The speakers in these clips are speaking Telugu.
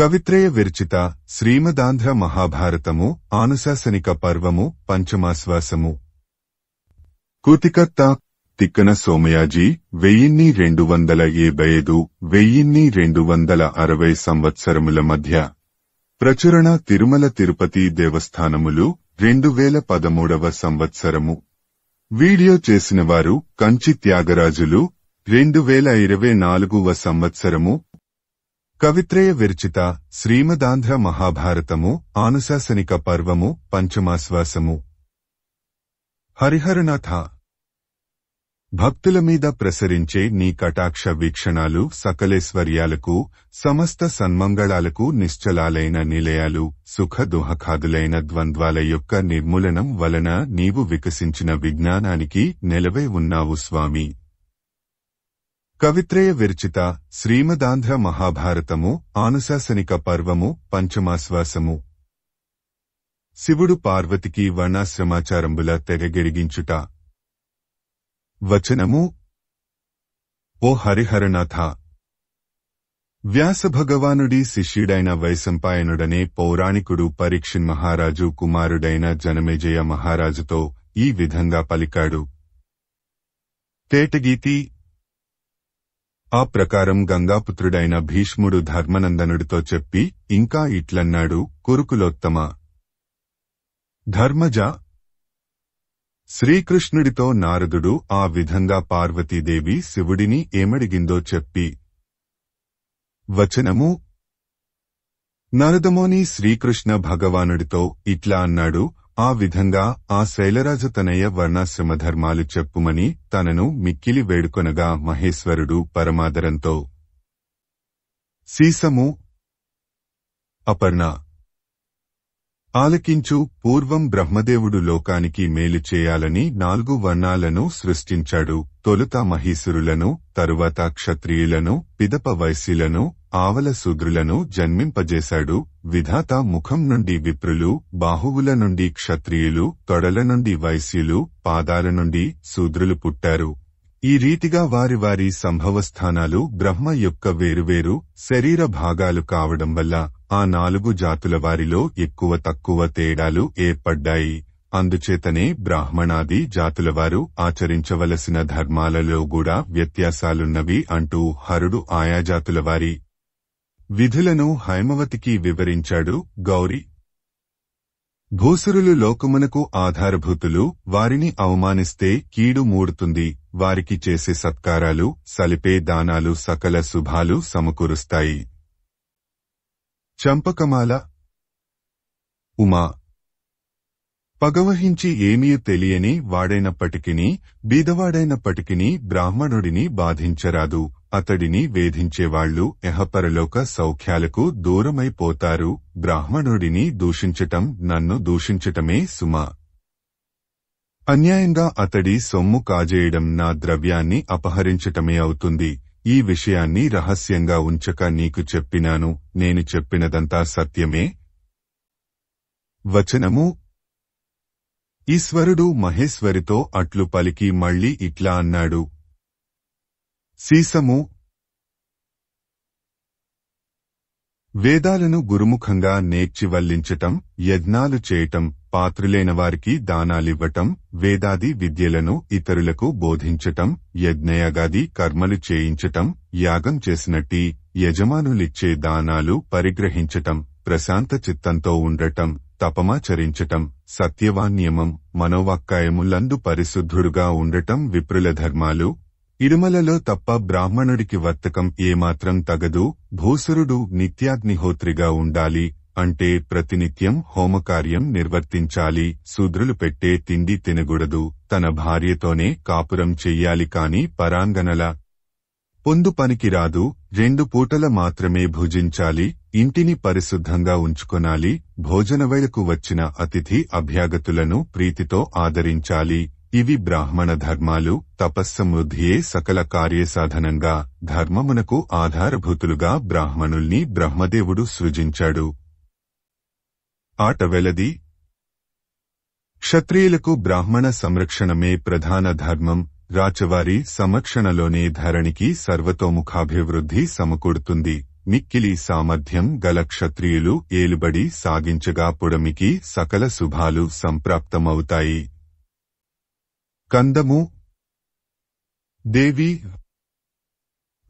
కవిత్రయ విరచిత శ్రీమదాంధ్ర మహాభారతము ఆనుశాసనిక పర్వము పంచమాశ్వాసము కూతికత్త తిక్కన సోమయాజీ వెయ్యిన్ని రెండు వందల ఏభై ఐదు వెయ్యిన్ని రెండు వందల అరవై సంవత్సరముల మధ్య ప్రచురణ తిరుమల తిరుపతి దేవస్థానములు రెండు వేల పదమూడవ సంవత్సరము వీడియో చేసినవారు కంచి త్యాగరాజులు రెండు వేల ఇరవై నాలుగవ సంవత్సరము కవిత్రయ విరచిత శ్రీమదాంధ్ర మహాభారతము ఆనుశాసనిక పర్వము పంచమాశ్వాసము హరిహరనాథ భక్తుల మీద ప్రసరించే నీ కటాక్ష వీక్షణాలు సకలేశ్వర్యాలకు సమస్త సన్మంగళాలకు నిశ్చలాలైన నిలయాలు సుఖ దుహఖాదులైన ద్వంద్వాల యొక్క నిర్మూలనం వలన నీవు వికసించిన విజ్ఞానానికి నిలవై ఉన్నావు స్వామి కవిత్రయ విరచిత శ్రీమదాంధ్ర మహాభారతము ఆనుశాసనిక పర్వము పంచమాశ్వాసము శివుడు పార్వతికి వర్ణాశ్రమాచారంబుల తెగగిరిగించుట వచనము ఓ హరిహరనాథ వ్యాసభగవానుడి శిష్యుడైన వైశంపాయనుడనే పౌరాణికుడు పరీక్షిన్ మహారాజు కుమారుడైన జనమేజయ మహారాజుతో ఈ విధంగా పలికాడు తేటగీతి ఆ ప్రకారం గంగాపుత్రుడైన భీష్ముడు ధర్మనందనుడితో చెప్పి ఇంకా ఇట్లన్నాడు కురుకులోత్తమ ధర్మజ శ్రీకృష్ణుడితో నారదుడు ఆ విధంగా పార్వతీదేవి శివుడిని ఏమడిగిందో చెప్పి వచనము నారదమోని శ్రీకృష్ణ భగవానుడితో ఇట్లా అన్నాడు ఆ విధంగా ఆ శైలరాజు తనయ్య వర్ణాశ్రమ ధర్మాలు చెప్పుమని తనను మిక్కిలి వేడుకొనగా మహేశ్వరుడు పరమాదరంతో సీసము అపర్ణ ఆలకించు పూర్వం బ్రహ్మదేవుడు లోకానికి మేలు చేయాలని నాలుగు వర్ణాలను సృష్టించాడు తొలుత మహీసురులను తరువాత క్షత్రియులను పిదప వైశ్యులను ఆవల శూద్రులను జన్మింపజేశాడు విధాత ముఖం నుండి విప్రులు బాహువుల నుండి క్షత్రియులు తొడల నుండి వైశ్యులు పాదాల నుండి శూద్రులు పుట్టారు ఈ రీతిగా వారి వారి సంభవస్థానాలు బ్రహ్మ యొక్క వేరువేరు శరీర భాగాలు కావడం వల్ల ఆ నాలుగు జాతుల వారిలో ఎక్కువ తక్కువ తేడాలు ఏర్పడ్డాయి అందుచేతనే బ్రాహ్మణాది జాతులవారు ఆచరించవలసిన ధర్మాలలో కూడా వ్యత్యాసాలున్నవి అంటూ హరుడు ఆయా జాతులవారి విధులను హైమవతికి వివరించాడు గౌరీ భూసురులు లోకమునకు ఆధారభూతులు వారిని అవమానిస్తే కీడు మూడుతుంది వారికి చేసే సత్కారాలు సలిపే దానాలు సకల శుభాలు సమకూరుస్తాయి చంపకమాల ఉమా పగవహించి ఏమీ తెలియని వాడైనప్పటికినీ బీదవాడైనప్పటికినీ బ్రాహ్మణుడిని బాధించరాదు అతడిని వేధించేవాళ్లు ఎహపరలోక సౌఖ్యాలకు దూరమైపోతారు బ్రాహ్మణుడిని దూషించటం నన్ను దూషించటమే సుమ అన్యాయంగా అతడి సొమ్ము కాజేయడం నా ద్రవ్యాన్ని అపహరించటమే అవుతుంది ఈ విషయాన్ని రహస్యంగా ఉంచక నీకు చెప్పినాను నేను చెప్పినదంతా సత్యమే వచనము ఈశ్వరుడు మహేశ్వరితో అట్లు పలికి మళ్ళీ ఇట్లా అన్నాడు సీసము వేదాలను గురుముఖంగా నేర్చి వల్లించటం యజ్ఞాలు చేయటం వారికి దానాలివ్వటం వేదాది విద్యలను ఇతరులకు బోధించటం యజ్ఞయాగాది కర్మలు చేయించటం యాగం చేసినట్టి యజమానులిచ్చే దానాలు పరిగ్రహించటం ప్రశాంత చిత్తంతో ఉండటం తపమాచరించటం సత్యవాన్యమం మనోవాక్కాయములందు పరిశుద్ధుడుగా ఉండటం విప్రుల ధర్మాలు ఇరుమలలో తప్ప బ్రాహ్మణుడికి వర్తకం ఏమాత్రం తగదు భూసురుడు నిత్యాగ్నిహోత్రిగా ఉండాలి అంటే ప్రతినిత్యం హోమకార్యం నిర్వర్తించాలి శూద్రులు పెట్టే తిండి తినగూడదు తన భార్యతోనే కాపురం చెయ్యాలి కాని పరాంగనల పొందు పనికిరాదు రెండు పూటల మాత్రమే భుజించాలి ఇంటిని పరిశుద్ధంగా ఉంచుకొనాలి భోజనవేళకు వచ్చిన అతిథి అభ్యాగతులను ప్రీతితో ఆదరించాలి ఇవి బ్రాహ్మణ ధర్మాలు తపస్సమృద్ధియే సకల కార్యసాధనంగా ధర్మమునకు ఆధారభూతులుగా బ్రాహ్మణుల్ని బ్రహ్మదేవుడు సృజించాడు ఆటవెలది క్షత్రియులకు బ్రాహ్మణ సంరక్షణమే ప్రధాన ధర్మం రాచవారి సమక్షణలోనే ధరణికి సర్వతోముఖాభివృద్ధి సమకూడుతుంది మిక్కిలి సామర్థ్యం గల క్షత్రియులు ఏలుబడి సాగించగా పుడమికి సకల శుభాలు సంప్రాప్తమవుతాయి కందము దేవి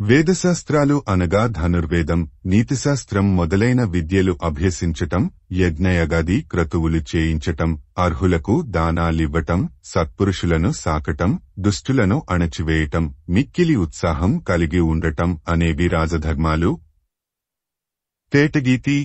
వేదశాస్త్రాలు అనగా ధనుర్వేదం నీతిశాస్త్రం మొదలైన విద్యలు అభ్యసించటం యజ్ఞయగాది క్రతువులు చేయించటం అర్హులకు దానాలివ్వటం సత్పురుషులను సాకటం దుష్టులను అణచివేయటం మిక్కిలి ఉత్సాహం కలిగి ఉండటం అనేవి రాజధర్మాలు తేటగీతి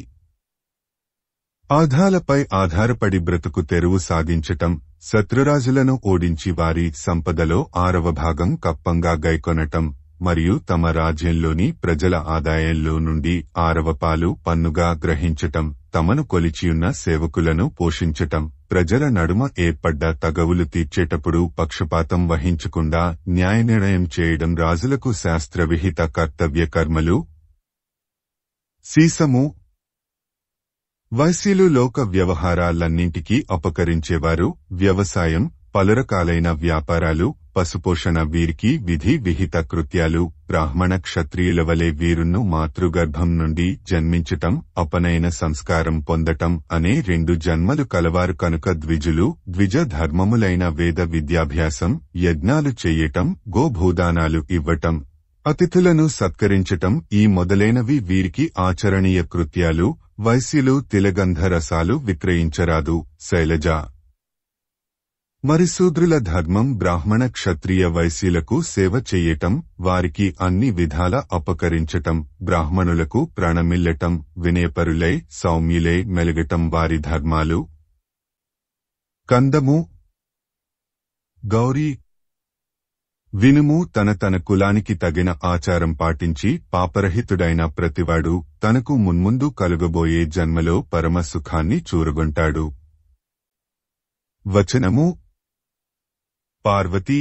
ఆధాలపై ఆధారపడి బ్రతుకు తెరువు సాగించటం శత్రురాజులను ఓడించి వారి సంపదలో ఆరవ భాగం కప్పంగా గైకొనటం మరియు తమ రాజ్యంలోని ప్రజల ఆదాయంలో నుండి ఆరవ పాలు పన్నుగా గ్రహించటం తమను కొలిచియున్న సేవకులను పోషించటం ప్రజల నడుమ ఏర్పడ్డ తగవులు తీర్చేటప్పుడు పక్షపాతం వహించకుండా న్యాయ నిర్ణయం చేయడం రాజులకు శాస్త్రవిహిత కర్తవ్య కర్మలు సీసము వైశ్యులు లోక వ్యవహారాలన్నింటికీ అపకరించేవారు వ్యవసాయం పలురకాలైన వ్యాపారాలు పశుపోషణ వీరికి విధి విహిత కృత్యాలు బ్రాహ్మణ క్షత్రియుల వలె వీరును మాతృగర్భం నుండి జన్మించటం అపనయన సంస్కారం పొందటం అనే రెండు జన్మలు కలవారు కనుక ద్విజులు ద్విజ ధర్మములైన వేద విద్యాభ్యాసం యజ్ఞాలు చెయ్యటం గోభూదానాలు ఇవ్వటం అతిథులను సత్కరించటం ఈ మొదలైనవి వీరికి ఆచరణీయ కృత్యాలు వైశ్యులు తిలగంధ రసాలు విక్రయించరాదు శైలజ మరిశూద్రుల ధర్మం బ్రాహ్మణ క్షత్రియ వైశ్యులకు సేవ చెయ్యటం వారికి అన్ని విధాల అపకరించటం బ్రాహ్మణులకు ప్రణమిల్లటం వినేపరులై సౌమ్యులై మెలగటం వారి ధర్మాలు కందము గౌరీ వినుము తన తన కులానికి తగిన ఆచారం పాటించి పాపరహితుడైన ప్రతివాడు తనకు మున్ముందు కలుగబోయే జన్మలో పరమ సుఖాన్ని చూరుగొంటాడు వచనము పార్వతి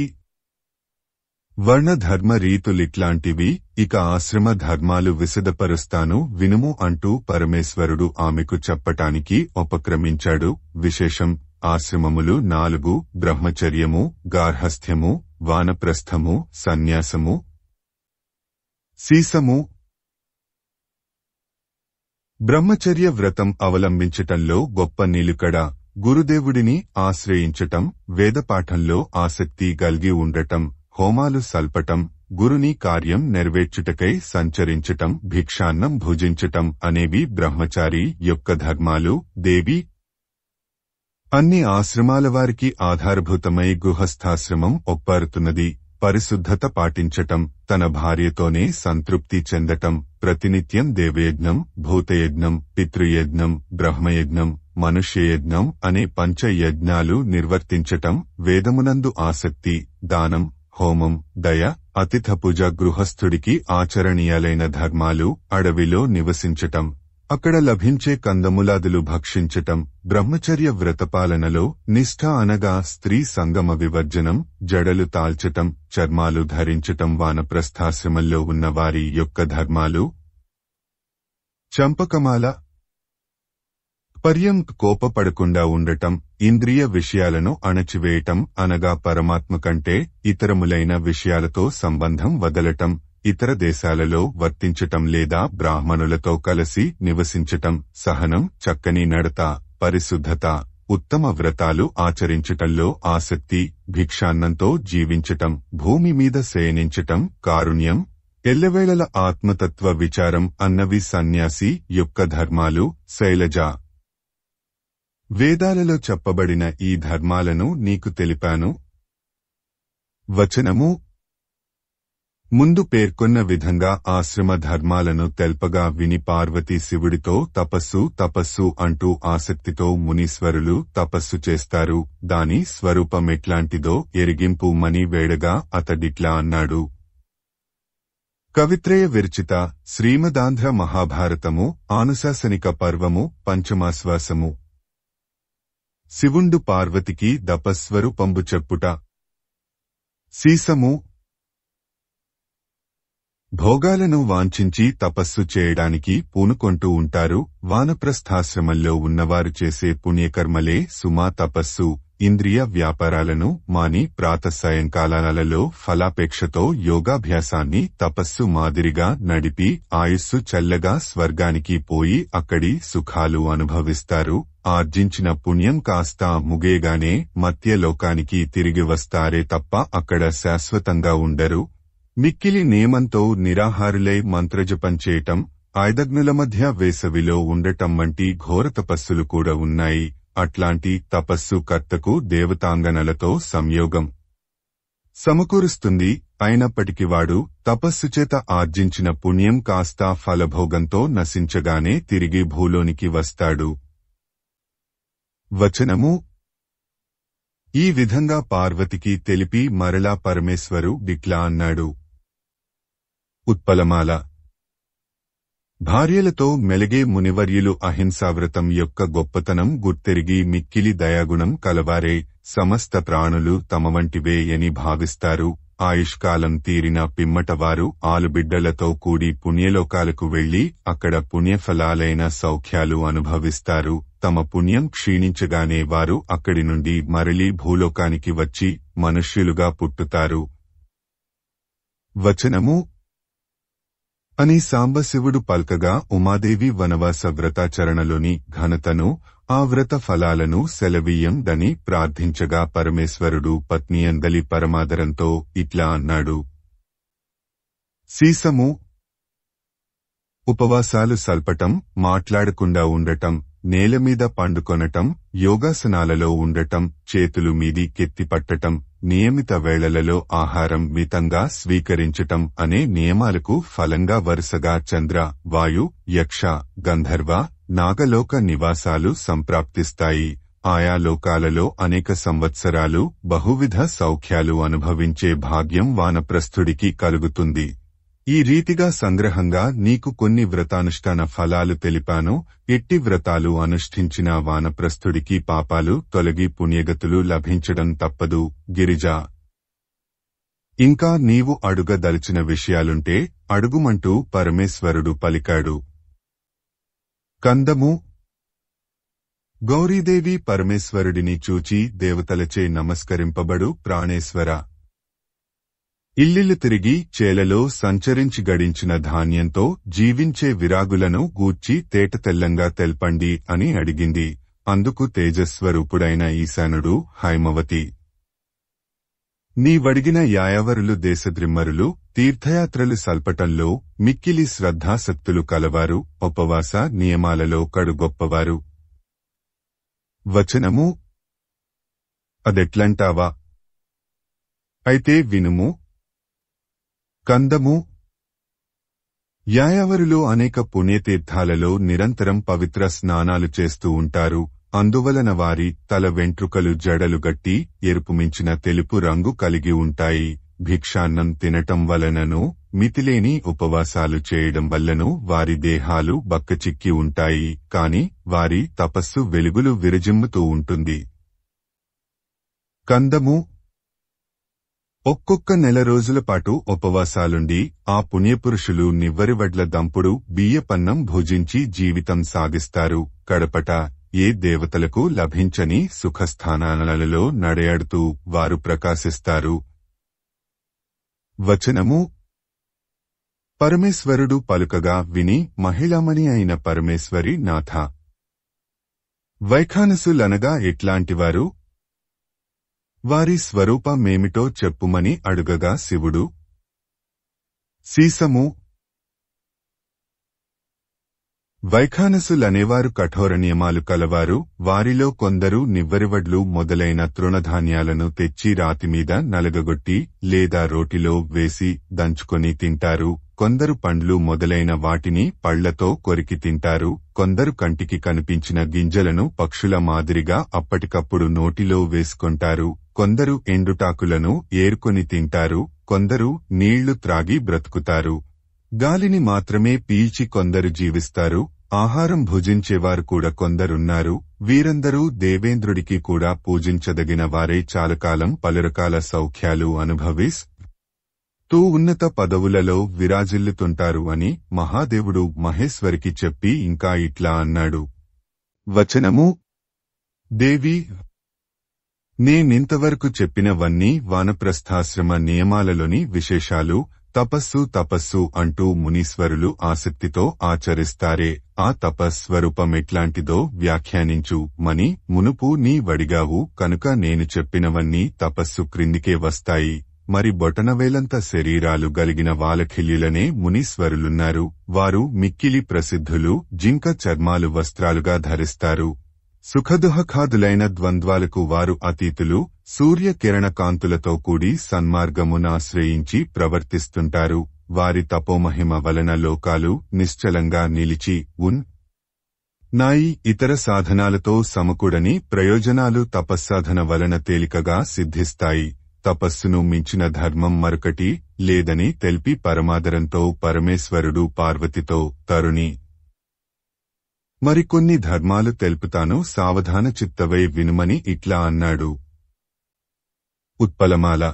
వర్ణధర్మ రీతులిట్లాంటివి ఇక ఆశ్రమ ధర్మాలు విశదపరుస్తాను వినుము అంటూ పరమేశ్వరుడు ఆమెకు చెప్పటానికి ఉపక్రమించాడు విశేషం ఆశ్రమములు నాలుగు బ్రహ్మచర్యము గార్హస్థ్యము వానప్రస్థము సన్యాసము సీసము బ్రహ్మచర్య వ్రతం అవలంబించటంలో గొప్ప నిలుకడ గురుదేవుడిని ఆశ్రయించటం వేదపాఠంలో ఆసక్తి గల్గి ఉండటం హోమాలు సల్పటం గురుని కార్యం నెరవేర్చుటకై సంచరించటం భిక్షాన్నం భుజించటం అనేవి బ్రహ్మచారి యొక్క ధర్మాలు దేవి అన్ని ఆశ్రమాల వారికి ఆధారభూతమై గుహస్థాశ్రమం ఒప్పారుతున్నది పరిశుద్ధత పాటించటం తన భార్యతోనే సంతృప్తి చెందటం ప్రతినిత్యం దేవయజ్ఞం భూతయజ్ఞం పితృయజ్ఞం బ్రహ్మయజ్ఞం మనుష్యయజ్ఞం అనే పంచయజ్ఞాలు నిర్వర్తించటం వేదమునందు ఆసక్తి దానం హోమం దయ అతిథ పూజ గృహస్థుడికి ఆచరణీయాలైన ధర్మాలు అడవిలో నివసించటం అక్కడ లభించే కందములాదులు భక్షించటం బ్రహ్మచర్య వ్రతపాలనలో నిష్ఠ అనగా స్త్రీ సంగమ వివర్జనం జడలు తాల్చటం చర్మాలు ధరించటం వానప్రస్థాశ్రమంలో ఉన్న వారి యొక్క ధర్మాలు చంపకమాల పర్యం కోపపడకుండా ఉండటం ఇంద్రియ విషయాలను అణచివేయటం అనగా పరమాత్మ కంటే ఇతరములైన విషయాలతో సంబంధం వదలటం ఇతర దేశాలలో వర్తించటం లేదా బ్రాహ్మణులతో కలిసి నివసించటం సహనం చక్కని నడత పరిశుద్ధత ఉత్తమ వ్రతాలు ఆచరించటంలో ఆసక్తి భిక్షాన్నంతో జీవించటం భూమి మీద శయనించటం కారుణ్యం ఎల్లవేళల ఆత్మతత్వ విచారం అన్నవి సన్యాసి యొక్క ధర్మాలు శైలజ వేదాలలో చెప్పబడిన ఈ ధర్మాలను నీకు తెలిపాను వచనము ముందు పేర్కొన్న విధంగా ఆశ్రమ ధర్మాలను తెల్పగా విని పార్వతి శివుడితో తపస్సు తపస్సు అంటూ ఆసక్తితో మునీశ్వరులు తపస్సు చేస్తారు దాని స్వరూపమెట్లాంటిదో ఎరిగింపు మని వేడగా అతడిట్లా అన్నాడు కవిత్రయ విరచిత శ్రీమదాంధ్ర మహాభారతము ఆనుశాసనిక పర్వము పంచమాశ్వాసము శివుండు పార్వతికి దపస్వరు చెప్పుట సీసము భోగాలను వాంఛించి తపస్సు చేయడానికి పూనుకొంటూ ఉంటారు వానప్రస్థాశ్రమంలో ఉన్నవారు చేసే పుణ్యకర్మలే సుమా తపస్సు ఇంద్రియ వ్యాపారాలను మాని ప్రాత సాయంకాలాలలో ఫలాపేక్షతో యోగాభ్యాసాన్ని తపస్సు మాదిరిగా నడిపి ఆయుస్సు చల్లగా స్వర్గానికి పోయి అక్కడి సుఖాలు అనుభవిస్తారు ఆర్జించిన పుణ్యం కాస్త ముగేగానే మత్యలోకానికి తిరిగి వస్తారే తప్ప అక్కడ శాశ్వతంగా ఉండరు మిక్కిలి నియమంతో నిరాహారులై మంత్రజపం చేయటం మధ్య వేసవిలో ఉండటం వంటి ఘోర తపస్సులు కూడా ఉన్నాయి అట్లాంటి తపస్సు కర్తకు దేవతాంగనలతో సంయోగం సమకూరుస్తుంది అయినప్పటికీ వాడు తపస్సు చేత ఆర్జించిన పుణ్యం కాస్త ఫలభోగంతో నశించగానే తిరిగి భూలోనికి వస్తాడు వచనము ఈ విధంగా పార్వతికి తెలిపి మరలా పరమేశ్వరు గిట్లా అన్నాడు ఉత్పలమాల భార్యలతో మెలిగే మునివర్యులు అహింసావ్రతం యొక్క గొప్పతనం గుర్తెరిగి మిక్కిలి దయాగుణం కలవారే సమస్త ప్రాణులు తమ వంటివే అని భావిస్తారు ఆయుష్కాలం తీరిన పిమ్మటవారు ఆలుబిడ్డలతో కూడి పుణ్యలోకాలకు వెళ్లి అక్కడ పుణ్యఫలాలైన సౌఖ్యాలు అనుభవిస్తారు తమ పుణ్యం క్షీణించగానే వారు అక్కడి నుండి మరలి భూలోకానికి వచ్చి మనుష్యులుగా పుట్టుతారు వచనము అని సాంబశివుడు పల్కగా ఉమాదేవి వనవాస వ్రతాచరణలోని ఘనతను ఆ వ్రత ఫలాలను సెలవీయం దని ప్రార్థించగా పరమేశ్వరుడు పత్నియందలి పరమాదరంతో ఇట్లా అన్నాడు సీసము ఉపవాసాలు సల్పటం మాట్లాడకుండా ఉండటం నేల మీద పండుకొనటం యోగాసనాలలో ఉండటం చేతులు మీది కెత్తిపట్టటం నియమిత వేళలలో ఆహారం మితంగా స్వీకరించటం అనే నియమాలకు ఫలంగా వరుసగా చంద్ర వాయు యక్ష గంధర్వ నాగలోక నివాసాలు సంప్రాప్తిస్తాయి ఆయా లోకాలలో అనేక సంవత్సరాలు బహువిధ సౌఖ్యాలు అనుభవించే భాగ్యం వానప్రస్థుడికి కలుగుతుంది ఈ రీతిగా సంగ్రహంగా నీకు కొన్ని వ్రతానుష్ఠాన ఫలాలు తెలిపాను ఎట్టి వ్రతాలు అనుష్ఠించిన వానప్రస్థుడికి పాపాలు తొలగి పుణ్యగతులు లభించడం తప్పదు గిరిజ ఇంకా నీవు అడుగదలిచిన విషయాలుంటే అడుగుమంటూ పరమేశ్వరుడు పలికాడు కందము గౌరీదేవి పరమేశ్వరుడిని చూచి దేవతలచే నమస్కరింపబడు ప్రాణేశ్వర ఇల్లిల్లు తిరిగి చేలలో సంచరించి గడించిన ధాన్యంతో జీవించే విరాగులను గూర్చి తేటతెల్లంగా తెల్పండి అని అడిగింది అందుకు తేజస్వరూపుడైన ఈశానుడు హైమవతి నీవడిగిన యాయవరులు దేశద్రిమ్మరులు తీర్థయాత్రలు సల్పటంలో మిక్కిలి శ్రద్ధాసక్తులు కలవారు ఉపవాస నియమాలలో కడుగొప్పవారు వచనము అదెట్లంటావా అయితే వినుము కందము యాయవరిలో అనేక పుణ్యతీర్థాలలో నిరంతరం పవిత్ర స్నానాలు చేస్తూ ఉంటారు అందువలన వారి తల వెంట్రుకలు జడలు గట్టి ఎరుపుమించిన తెలుపు రంగు కలిగి ఉంటాయి భిక్షాన్నం తినటం వలనను మితిలేని ఉపవాసాలు చేయడం వల్లను వారి దేహాలు బక్కచిక్కి ఉంటాయి కాని వారి తపస్సు వెలుగులు విరజిమ్ముతూ ఉంటుంది కందము ఒక్కొక్క నెల రోజుల పాటు ఉపవాసాలుండి ఆ పుణ్యపురుషులు నివ్వరివడ్ల దంపుడు బియ్యపన్నం భుజించి జీవితం సాగిస్తారు కడపట ఏ దేవతలకు లభించని సుఖస్థానాలలో నడయాడుతూ వారు ప్రకాశిస్తారు వచనము పరమేశ్వరుడు పలుకగా విని మహిళామణి అయిన పరమేశ్వరి నాథ వైఖానసులనగా ఎట్లాంటివారు వారి స్వరూపమేమిటో చెప్పుమని అడుగగా శివుడు సీసము వైఖానసులనేవారు కఠోర నియమాలు కలవారు వారిలో కొందరు నివ్వరివడ్లు మొదలైన తృణధాన్యాలను తెచ్చి రాతిమీద నలగగొట్టి లేదా రోటిలో వేసి దంచుకొని తింటారు కొందరు పండ్లు మొదలైన వాటిని పళ్లతో కొరికి తింటారు కొందరు కంటికి కనిపించిన గింజలను పక్షుల మాదిరిగా అప్పటికప్పుడు నోటిలో వేసుకుంటారు కొందరు ఎండుటాకులను ఏర్కొని తింటారు కొందరు నీళ్లు త్రాగి బ్రతుకుతారు గాలిని మాత్రమే పీల్చి కొందరు జీవిస్తారు ఆహారం భుజించేవారు కూడా కొందరున్నారు వీరందరూ దేవేంద్రుడికి కూడా పూజించదగిన వారే చాలకాలం పలురకాల సౌఖ్యాలు అనుభవిస్ తూ ఉన్నత పదవులలో విరాజిల్లుతుంటారు అని మహాదేవుడు మహేశ్వరికి చెప్పి ఇంకా ఇట్లా అన్నాడు వచనము దేవి నేనింతవరకు చెప్పినవన్నీ వానప్రస్థాశ్రమ నియమాలలోని విశేషాలు తపస్సు తపస్సు అంటూ మునీశ్వరులు ఆసక్తితో ఆచరిస్తారే ఆ తపస్వరూపమెట్లాంటిదో వ్యాఖ్యానించు మని మునుపు నీ వడిగావు కనుక నేను చెప్పినవన్నీ తపస్సు క్రిందికే వస్తాయి మరి బొటనవేలంత శరీరాలు గలిగిన వాలఖిల్యులనే మునీశ్వరులున్నారు వారు మిక్కిలి ప్రసిద్ధులు జింక చర్మాలు వస్త్రాలుగా ధరిస్తారు సుఖదుహఖాదులైన ద్వంద్వాలకు వారు అతీతులు సూర్యకిరణ కాంతులతో కూడి సన్మార్గమునాశ్రయించి ప్రవర్తిస్తుంటారు వారి తపోమహిమ వలన లోకాలు నిశ్చలంగా నిలిచి ఉన్ నాయి ఇతర సాధనాలతో సమకూడని ప్రయోజనాలు తపస్సాధన వలన తేలికగా సిద్ధిస్తాయి తపస్సును మించిన ధర్మం మరొకటి లేదని తెలిపి పరమాదరంతో పరమేశ్వరుడు పార్వతితో తరుణి మరికొన్ని ధర్మాలు తెలుపుతాను సావధాన చిత్తవై వినుమని ఇట్లా అన్నాడు ఉత్పలమాల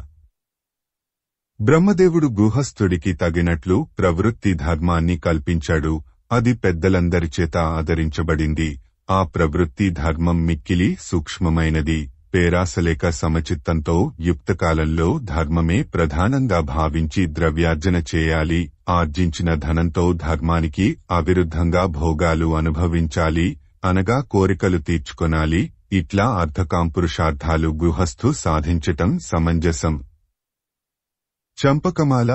బ్రహ్మదేవుడు గృహస్థుడికి తగినట్లు ప్రవృత్తి ధర్మాన్ని కల్పించాడు అది పెద్దలందరిచేత ఆదరించబడింది ఆ ప్రవృత్తి ధర్మం మిక్కిలి సూక్ష్మమైనది పేరాసలేక సమచిత్తంతో యుక్తకాలంలో ధర్మమే ప్రధానంగా భావించి ద్రవ్యార్జన చేయాలి ఆర్జించిన ధనంతో ధర్మానికి అవిరుద్ధంగా భోగాలు అనుభవించాలి అనగా కోరికలు తీర్చుకొనాలి ఇట్లా అర్ధకాంపురుషార్థాలు గృహస్థు సాధించటం సమంజసం చంపకమాల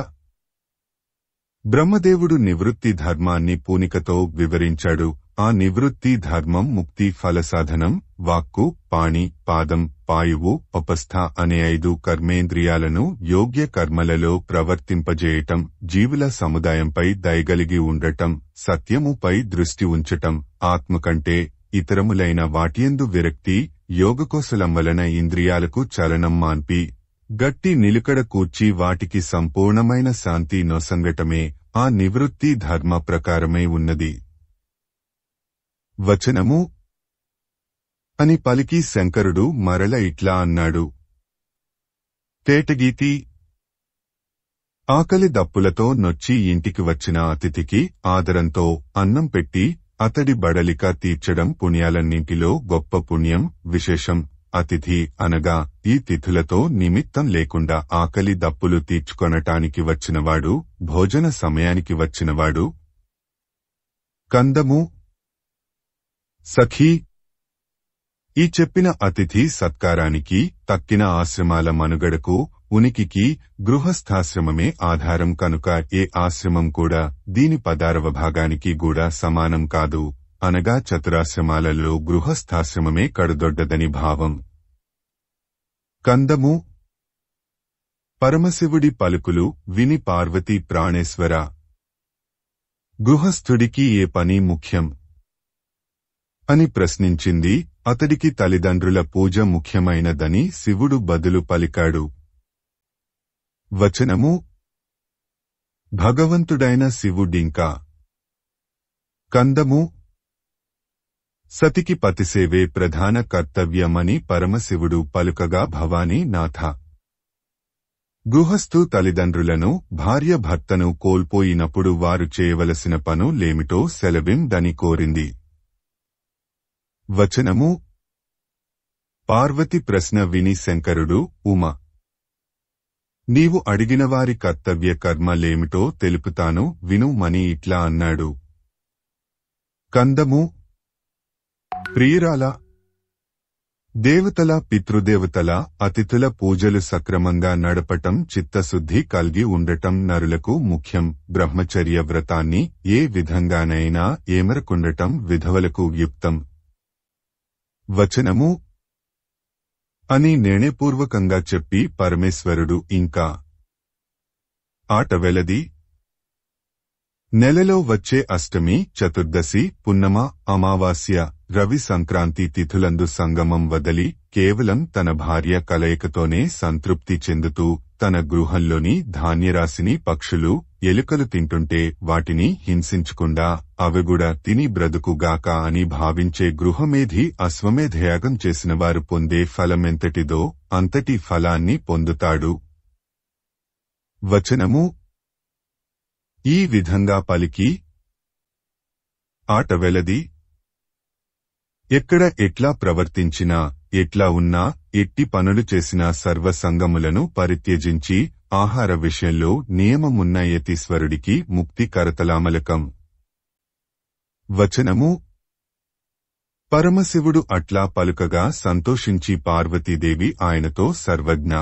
బ్రహ్మదేవుడు నివృత్తి ధర్మాన్ని పూనికతో వివరించాడు ఆ నివృత్తి ధర్మం ముక్తి ఫలసాధనం వాక్కు పాణి పాదం పాయువు ఉపస్థ అనే ఐదు కర్మేంద్రియాలను యోగ్య కర్మలలో ప్రవర్తింపజేయటం జీవుల సముదాయంపై దయగలిగి ఉండటం సత్యముపై దృష్టి ఉంచటం ఆత్మ కంటే ఇతరములైన వాటియందు విరక్తి యోగకోశలం వలన ఇంద్రియాలకు చలనం మాన్పి గట్టి నిలుకడ కూర్చి వాటికి సంపూర్ణమైన శాంతి నొసంగటమే ఆ నివృత్తి ధర్మ ప్రకారమే ఉన్నది వచనము అని పలికి శంకరుడు మరల ఇట్లా అన్నాడు తేటగీతి ఆకలి దప్పులతో నొచ్చి ఇంటికి వచ్చిన అతిథికి ఆదరంతో అన్నం పెట్టి అతడి బడలిక తీర్చడం పుణ్యాలన్నింటిలో గొప్ప పుణ్యం విశేషం అతిథి అనగా ఈ తిథులతో నిమిత్తం లేకుండా ఆకలి దప్పులు తీర్చుకొనటానికి వచ్చినవాడు భోజన సమయానికి వచ్చినవాడు కందము సఖీ ఈ చెప్పిన అతిథి సత్కారానికి తక్కిన ఆశ్రమాల మనుగడకు ఉనికికి గృహస్థాశ్రమమే ఆధారం కనుక ఏ ఆశ్రమం కూడా దీని పదారవ భాగానికి కూడా సమానం కాదు అనగా చతురాశ్రమాలలో గృహస్థాశ్రమమే కడుదొడ్డదని భావం కందము పరమశివుడి పలుకులు విని పార్వతీ ప్రాణేశ్వర గృహస్థుడికి ఏ పని ముఖ్యం అని ప్రశ్నించింది అతడికి తల్లిదండ్రుల పూజ ముఖ్యమైనదని శివుడు బదులు పలికాడు వచనము భగవంతుడైన శివుడింకా కందము సతికి పతిసేవే ప్రధాన కర్తవ్యమని పరమశివుడు పలుకగా భవానీ నాథ గృహస్థు తల్లిదండ్రులను భార్య భర్తను కోల్పోయినప్పుడు వారు చేయవలసిన పను లేమిటో సెలవిందని కోరింది వచనము పార్వతి ప్రశ్న విని శంకరుడు ఉమ నీవు అడిగిన వారి కర్తవ్య కర్మలేమిటో తెలుపుతాను విను మని ఇట్లా అన్నాడు కందము ప్రియురాల దేవతల పితృదేవతల అతిథుల పూజలు సక్రమంగా నడపటం చిత్తశుద్ధి కలిగి ఉండటం నరులకు ముఖ్యం బ్రహ్మచర్య వ్రతాన్ని ఏ విధంగానైనా ఏమరకుండటం విధవలకు యుక్తం వచనము అని నిర్ణయపూర్వకంగా చెప్పి పరమేశ్వరుడు ఇంకా ఆట వెలది నెలలో వచ్చే అష్టమి చతుర్దశి పున్నమ అమావాస్య రవి సంక్రాంతి తిథులందు సంగమం వదలి కేవలం తన భార్య కలయికతోనే సంతృప్తి చెందుతూ తన గృహంలోని ధాన్యరాశిని పక్షులు ఎలుకలు తింటుంటే వాటిని హింసించకుండా అవిగూడా తిని బ్రదుకుగాక అని భావించే గృహమేధి అశ్వమేధయాగం చేసిన వారు పొందే ఫలమెంతటిదో అంతటి ఫలాన్ని పొందుతాడు వచనము ఈ విధంగా పలికి ఆట వెలది ఎక్కడ ఎట్లా ప్రవర్తించినా ఎట్లా ఉన్నా ఎట్టి పనులు చేసిన సర్వసంగములను పరిత్యజించి ఆహార విషయంలో నియమమున్న యతీశ్వరుడికి ముక్తి కరతలామలకం వచనము పరమశివుడు అట్లా పలుకగా సంతోషించి పార్వతీదేవి ఆయనతో సర్వజ్ఞ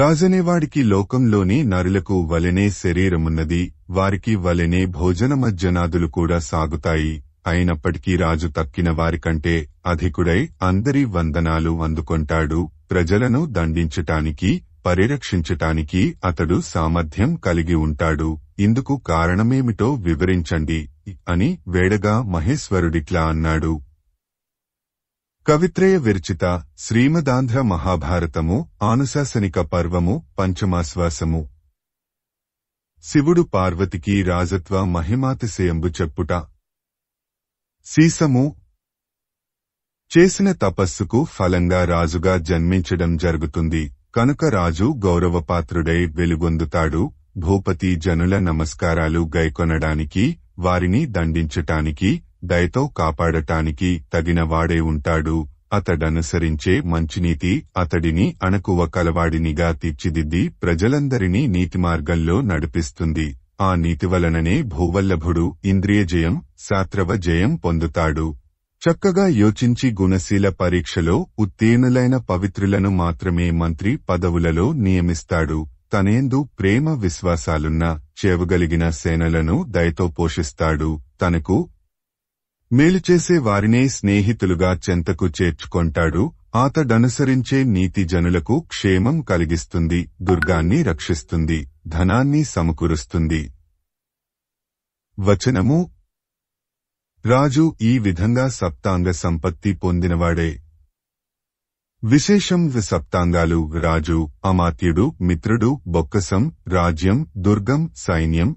రాజనేవాడికి లోకంలోని నరులకు వలెనే శరీరమున్నది వారికి వలెనే భోజనమజ్జనాదులు కూడా సాగుతాయి అయినప్పటికీ రాజు తక్కిన వారికంటే అధికుడై అందరి వందనాలు అందుకొంటాడు ప్రజలను దండించటానికి పరిరక్షించటానికి అతడు సామర్థ్యం కలిగి ఉంటాడు ఇందుకు కారణమేమిటో వివరించండి అని వేడగా మహేశ్వరుడిట్లా అన్నాడు కవిత్రయ విరచిత శ్రీమదాంధ్ర మహాభారతము ఆనుశాసనిక పర్వము పంచమాశ్వాసము శివుడు పార్వతికి రాజత్వ మహిమాతిశయంబు చెప్పుట సీసము చేసిన తపస్సుకు ఫలంగా రాజుగా జన్మించడం జరుగుతుంది కనుక రాజు గౌరవపాత్రుడై వెలుగొందుతాడు భూపతి జనుల నమస్కారాలు గైకొనడానికి వారిని దండించటానికి దయతో కాపాడటానికి తగినవాడే ఉంటాడు అతడనుసరించే మంచినీతి అతడిని అణకువ కలవాడినిగా తీర్చిదిద్ది ప్రజలందరినీ నీతి మార్గంలో నడిపిస్తుంది ఆ నీతి వలననే భూవల్లభుడు ఇంద్రియజయం శాత్రవ జయం పొందుతాడు చక్కగా యోచించి గుణశీల పరీక్షలో ఉత్తీర్ణులైన పవిత్రులను మాత్రమే మంత్రి పదవులలో నియమిస్తాడు తనేందు ప్రేమ విశ్వాసాలున్న చేవగలిగిన సేనలను దయతో పోషిస్తాడు తనకు మేలు చేసే వారినే స్నేహితులుగా చెంతకు చేర్చుకొంటాడు ఆతడనుసరించే నీతి జనులకు క్షేమం కలిగిస్తుంది దుర్గాన్ని రక్షిస్తుంది ధనాన్ని సమకూరుస్తుంది వచనము రాజు ఈ విధంగా సప్తాంగ సంపత్తి పొందినవాడే విశేషం సప్తాంగాలు రాజు అమాత్యుడు మిత్రుడు బొక్కసం రాజ్యం దుర్గం సైన్యం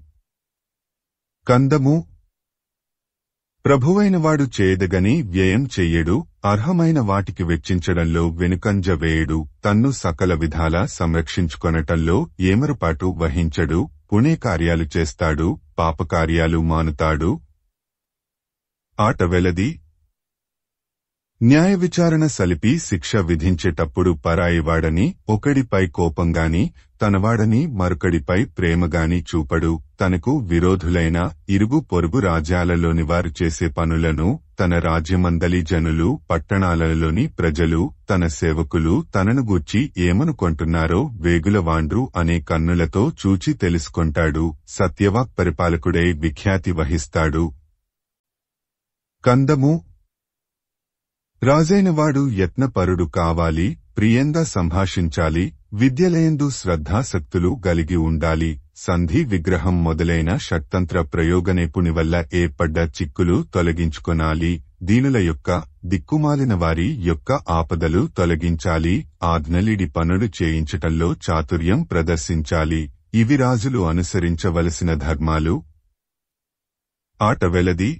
కందము ప్రభువైన వాడు చేయదగని వ్యయం చెయ్యడు అర్హమైన వాటికి వెచ్చించడంలో వెనుకంజ వేయడు తన్ను సకల విధాలా సంరక్షించుకొనటంలో ఏమరుపాటు వహించడు పుణ్యకార్యాలు చేస్తాడు పాపకార్యాలు మానుతాడు ఆట వెలది న్యాయ విచారణ సలిపి శిక్ష విధించేటప్పుడు పరాయివాడని ఒకడిపై కోపంగాని తనవాడని మరొకడిపై ప్రేమగాని చూపడు తనకు విరోధులైన ఇరుగు పొరుగు రాజ్యాలలోని వారు చేసే పనులను తన రాజ్యమందలి జనులు పట్టణాలలోని ప్రజలు తన సేవకులు తనను గూర్చి ఏమనుకుంటున్నారో వేగులవాండ్రు అనే కన్నులతో చూచి తెలుసుకొంటాడు సత్యవాక్ పరిపాలకుడై విఖ్యాతి వహిస్తాడు కందము రాజైనవాడు యత్నపరుడు కావాలి ప్రియంగా సంభాషించాలి విద్యలయందు శ్రద్ధాసక్తులు కలిగి ఉండాలి సంధి విగ్రహం మొదలైన షట్తంత్ర ప్రయోగనేపుని వల్ల ఏర్పడ్డ చిక్కులు తొలగించుకొనాలి దీనుల యొక్క దిక్కుమాలిన వారి యొక్క ఆపదలు తొలగించాలి ఆజ్ఞలిడి పనులు చేయించటంలో చాతుర్యం ప్రదర్శించాలి ఇవి రాజులు అనుసరించవలసిన ధర్మాలు ఆటవెలది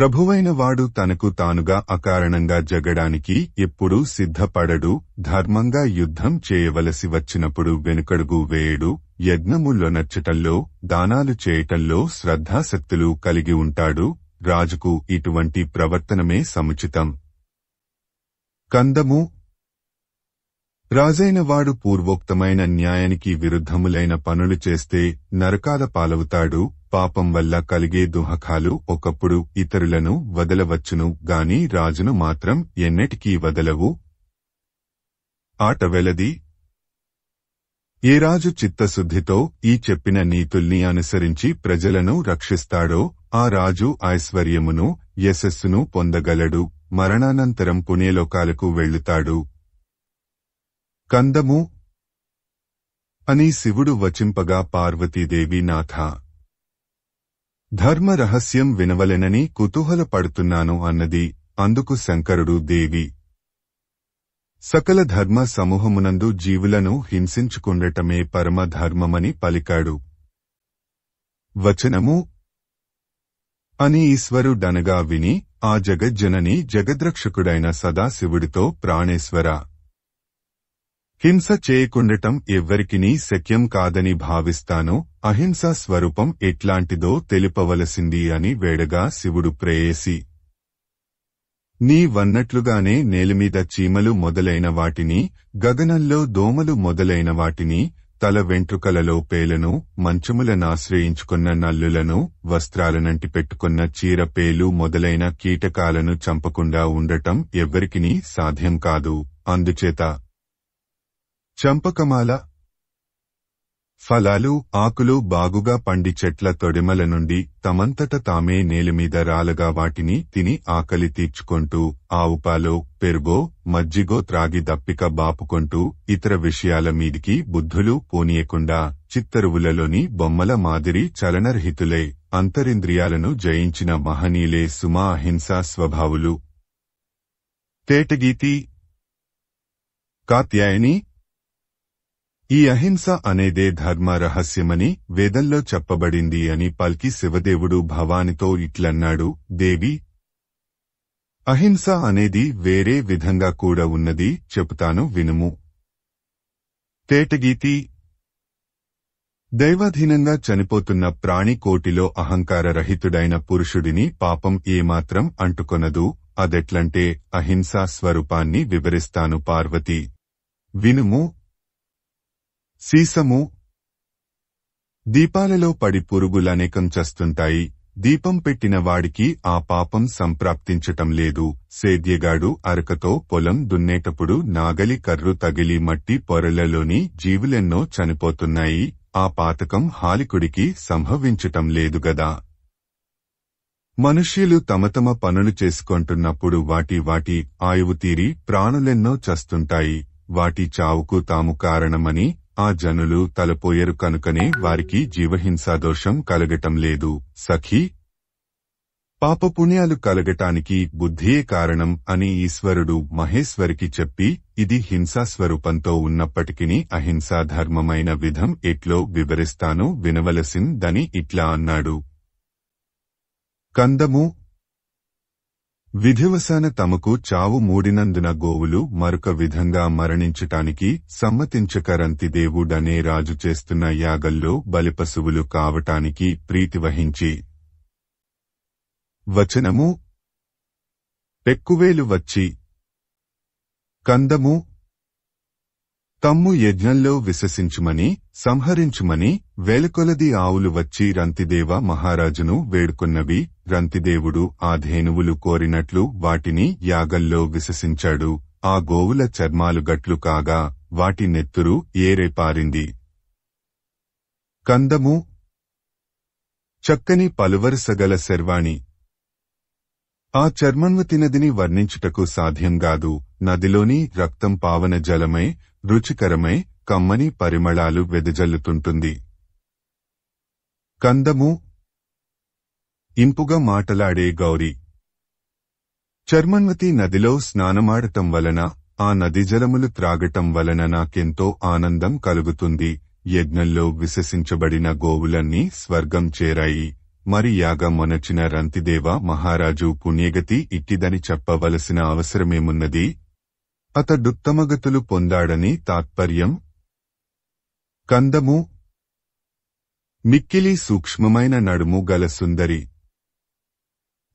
ప్రభువైన వాడు తనకు తానుగా అకారణంగా జగడానికి ఎప్పుడూ సిద్ధపడడు ధర్మంగా యుద్ధం చేయవలసి వచ్చినప్పుడు వెనుకడుగు వేయడు యజ్ఞముల్లో నచ్చటంలో దానాలు చేయటంలో శ్రద్ధాశక్తులు కలిగి ఉంటాడు రాజుకు ఇటువంటి ప్రవర్తనమే సముచితం కందము రాజైన వాడు పూర్వోక్తమైన న్యాయానికి విరుద్ధములైన పనులు చేస్తే నరకాల పాలవుతాడు పాపం వల్ల కలిగే దుహకాలు ఒకప్పుడు ఇతరులను వదలవచ్చును గాని రాజును మాత్రం ఎన్నటికీ వదలవు ఆటవెలది ఏ రాజు చిత్తశుద్ధితో ఈ చెప్పిన నీతుల్ని అనుసరించి ప్రజలను రక్షిస్తాడో ఆ రాజు ఐశ్వర్యమును యశస్సును పొందగలడు మరణానంతరం పుణ్యలోకాలకు వెళ్ళుతాడు కందము అని శివుడు వచింపగా పార్వతీదేవి నాథ ధర్మ రహస్యం వినవలెనని కుతూహలపడుతున్నాను అన్నది అందుకు శంకరుడు దేవి సకల ధర్మ సమూహమునందు జీవులను హింసించుకుండటమే పరమ ధర్మమని పలికాడు వచనము అని ఈశ్వరుడనగా విని ఆ జగజ్జనని జగద్రక్షకుడైన సదాశివుడితో ప్రాణేశ్వర హింస చేయకుండటం ఎవ్వరికినీ శక్యం కాదని భావిస్తానో అహింస స్వరూపం ఎట్లాంటిదో తెలుపవలసింది అని వేడగా శివుడు ప్రేయసి నీ వన్నట్లుగానే నేలమీద చీమలు మొదలైన వాటిని గగనంలో దోమలు మొదలైన వాటిని తల వెంట్రుకలలో పేలను మంచములనాశ్రయించుకున్న నల్లులను వస్త్రాలనంటి పెట్టుకున్న చీరపేలు మొదలైన కీటకాలను చంపకుండా ఉండటం ఎవ్వరికినీ సాధ్యం కాదు అందుచేత చంపకమాల ఫలాలు ఆకులు బాగుగా పండి చెట్ల తొడిమల నుండి తమంతట తామే నేలమీద రాలగా వాటిని తిని ఆకలి తీర్చుకుంటూ ఆవుపాలో పెరుగో మజ్జిగో త్రాగి దప్పిక బాపుకుంటూ ఇతర విషయాల మీదికి బుద్ధులు పోనీయకుండా చిత్తరువులలోని బొమ్మల మాదిరి చలనరహితులే అంతరింద్రియాలను జయించిన మహనీలే సుమా అహింసా స్వభావులు తేటగీతి కాత్యాయని ఈ అహింస అనేదే ధర్మ రహస్యమని వేదంలో చెప్పబడింది అని పల్కి శివదేవుడు భవానితో ఇట్లన్నాడు దేవి అహింస అనేది వేరే విధంగా కూడా ఉన్నది చెబుతాను వినుము తేటగీతి దైవాధీనంగా చనిపోతున్న ప్రాణి కోటిలో అహంకార రహితుడైన పురుషుడిని పాపం ఏమాత్రం అంటుకొనదు అదెట్లంటే అహింసా స్వరూపాన్ని వివరిస్తాను పార్వతి వినుము సీసము దీపాలలో పడి పురుగులనేకం చస్తుంటాయి దీపం పెట్టిన వాడికి ఆ పాపం సంప్రాప్తించటం లేదు సేద్యగాడు అరకతో పొలం దున్నేటప్పుడు నాగలి కర్రు తగిలి మట్టి పొరలలోని జీవులెన్నో చనిపోతున్నాయి ఆ పాతకం హాలికుడికి సంభవించటం లేదుగదా మనుష్యులు తమ తమ పనులు చేసుకుంటున్నప్పుడు వాటి వాటి ఆయువు తీరి ప్రాణులెన్నో చస్తుంటాయి వాటి చావుకు తాము కారణమని ఆ జనులు తలపోయరు కనుకనే వారికి జీవహింసాదోషం కలగటం లేదు సఖీ పాపపుణ్యాలు కలగటానికి బుద్ధియే కారణం అని ఈశ్వరుడు మహేశ్వరికి చెప్పి ఇది హింసాస్వరూపంతో ఉన్నప్పటికీ అహింసాధర్మమైన విధం ఎట్లో వివరిస్తాను వినవలసిందని ఇట్లా అన్నాడు కందము విధివశాన తమకు చావు మూడినందున గోవులు మరొక విధంగా మరణించటానికి సమ్మతించకరంతి దేవుడనే రాజు చేస్తున్న యాగల్లో బలిపశువులు కావటానికి ప్రీతి వహించి వచనము పెక్కువేలు వచ్చి కందము తమ్ము యజ్ఞంలో విశసించుమని సంహరించుమని వేలకొలది ఆవులు వచ్చి రంతిదేవ మహారాజును వేడుకున్నవి రంతిదేవుడు ఆ ధేనువులు కోరినట్లు వాటిని యాగల్లో విశసించాడు ఆ గోవుల చర్మాలు గట్లు కాగా వాటి నెత్తురు ఏరేపారింది కందము చక్కని పలువరుసగల శర్వాణి ఆ చర్మన్వ తినదిని వర్ణించుటకు సాధ్యంగాదు నదిలోని రక్తం పావన జలమై రుచికరమై కమ్మని పరిమళాలు వెదజల్లుతుంటుంది కందము ఇంపుగా మాటలాడే గౌరీ చర్మన్వతి నదిలో స్నానమాడటం వలన ఆ నది జలములు త్రాగటం వలన నాకెంతో ఆనందం కలుగుతుంది యజ్ఞంలో విశసించబడిన గోవులన్నీ స్వర్గం చేరాయి మరి యాగ మొనచిన రంతిదేవ మహారాజు పుణ్యగతి ఇట్టిదని చెప్పవలసిన అవసరమేమున్నది అతడుత్తమగతులు పొందాడని తాత్పర్యం కందము మిక్కిలి సూక్ష్మమైన నడుము గల సుందరి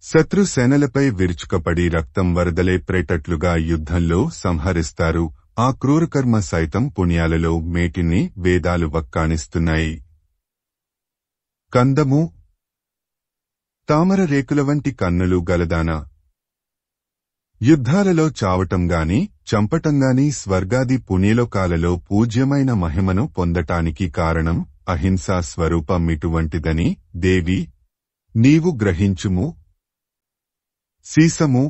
శత్రుసేనలపై విరుచుకపడి రక్తం వరదలే ప్రేటట్లుగా యుద్ధంలో సంహరిస్తారు ఆ క్రూరకర్మ సైతం పుణ్యాలలో మేటిని వేదాలు వక్కాణిస్తున్నాయి కందము తామర రేకుల వంటి కన్నులు గలదాన యుద్ధాలలో చావటం చంపటం చంపటంగాని స్వర్గాది పుణ్యలోకాలలో పూజ్యమైన మహిమను పొందటానికి కారణం అహింసా స్వరూపం ఇటువంటిదని దేవి నీవు గ్రహించుము సీసము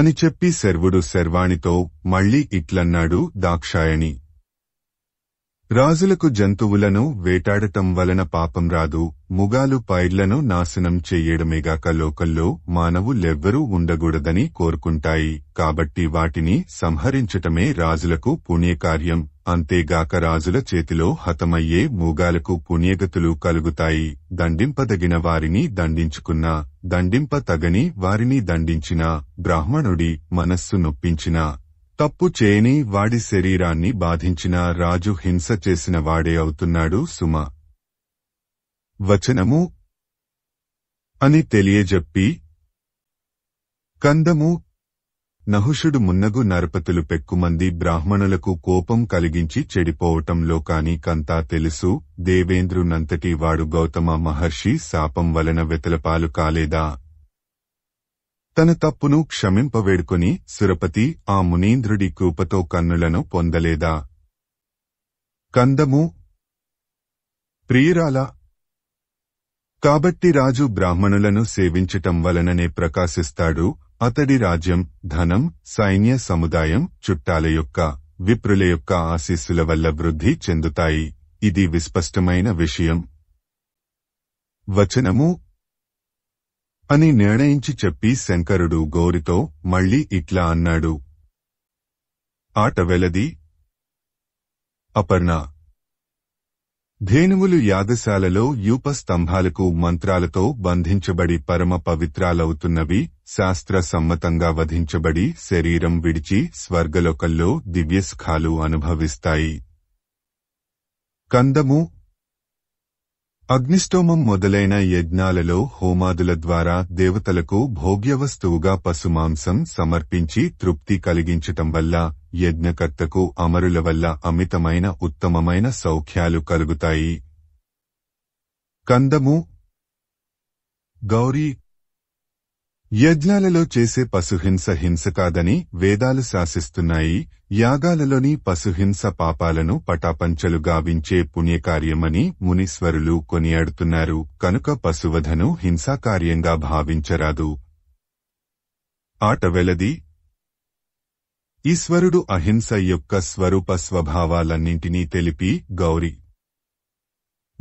అని చెప్పి శర్వుడు శర్వాణితో మళ్ళీ ఇట్లన్నాడు దాక్షాయణి రాజులకు జంతువులను వేటాడటం వలన పాపం రాదు ముగాలు పైర్లను నాశనం చెయ్యడమేగాక లోకల్లో మానవులెవ్వరూ ఉండకూడదని కోరుకుంటాయి కాబట్టి వాటిని సంహరించటమే రాజులకు పుణ్యకార్యం అంతేగాక రాజుల చేతిలో హతమయ్యే మూగాలకు పుణ్యగతులు కలుగుతాయి దండింపదగిన వారిని దండించుకున్నా దండింప తగని వారిని దండించినా బ్రాహ్మణుడి మనస్సు నొప్పించినా తప్పు చేయని వాడి శరీరాన్ని బాధించిన రాజు హింస చేసిన వాడే అవుతున్నాడు సుమ వచనము అని తెలియజెప్పి కందము నహుషుడు మున్నగు నరపతులు పెక్కుమంది బ్రాహ్మణులకు కోపం కలిగించి చెడిపోవటంలో కాని కంతా తెలుసు దేవేంద్రునంతటి వాడు గౌతమ మహర్షి శాపం వలన వెతలపాలు కాలేదా తన తప్పును క్షమింపవేడుకొని సురపతి ఆ మునీంద్రుడి కృపతో కన్నులను పొందలేదా కందము ప్రియురాల కాబట్టి రాజు బ్రాహ్మణులను సేవించటం వలననే ప్రకాశిస్తాడు అతడి రాజ్యం ధనం సైన్య సముదాయం చుట్టాల యొక్క విప్రుల యొక్క ఆశీస్సుల వల్ల వృద్ధి చెందుతాయి ఇది విస్పష్టమైన విషయం వచనము అని నిర్ణయించి చెప్పి శంకరుడు గౌరితో మళ్ళీ ఇట్లా అన్నాడు ఆట వెలది అపర్ణ ధేనువులు యాగశాలలో యూప స్తంభాలకు మంత్రాలతో బంధించబడి పరమ పవిత్రాలవుతున్నవి శాస్త్ర సమ్మతంగా వధించబడి శరీరం విడిచి స్వర్గలోకల్లో దివ్యసుఖాలు అనుభవిస్తాయి కందము అగ్నిష్టోమం మొదలైన యజ్ఞాలలో హోమాదుల ద్వారా దేవతలకు భోగ్యవస్తువుగా పశుమాంసం సమర్పించి తృప్తి కలిగించటం వల్ల యజ్ఞకర్తకు అమరుల వల్ల అమితమైన ఉత్తమమైన సౌఖ్యాలు కలుగుతాయి కందము గౌరీ యజ్ఞాలలో చేసే పశుహింస హింస కాదని వేదాలు శాసిస్తున్నాయి యాగాలలోని పశుహింస పాపాలను పటాపంచలు గావించే పుణ్యకార్యమని మునీశ్వరులు కొనియాడుతున్నారు కనుక పశువధను హింసాకార్యంగా భావించరాదు ఆటవెలది ఈశ్వరుడు అహింస యొక్క స్వరూప స్వభావాలన్నింటినీ తెలిపి గౌరి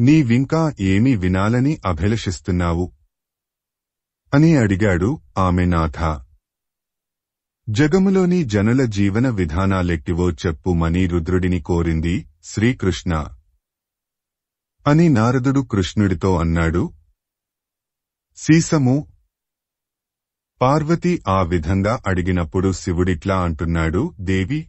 నీవింకా ఏమీ వినాలని అభిలషిస్తున్నావు అని అడిగాడు ఆమె నాథ జగములోని జనుల జీవన విధానాలెట్టివో చెప్పుమని రుద్రుడిని కోరింది శ్రీకృష్ణ అని నారదుడు కృష్ణుడితో అన్నాడు సీసము పార్వతి ఆ విధంగా అడిగినప్పుడు శివుడిట్లా అంటున్నాడు దేవి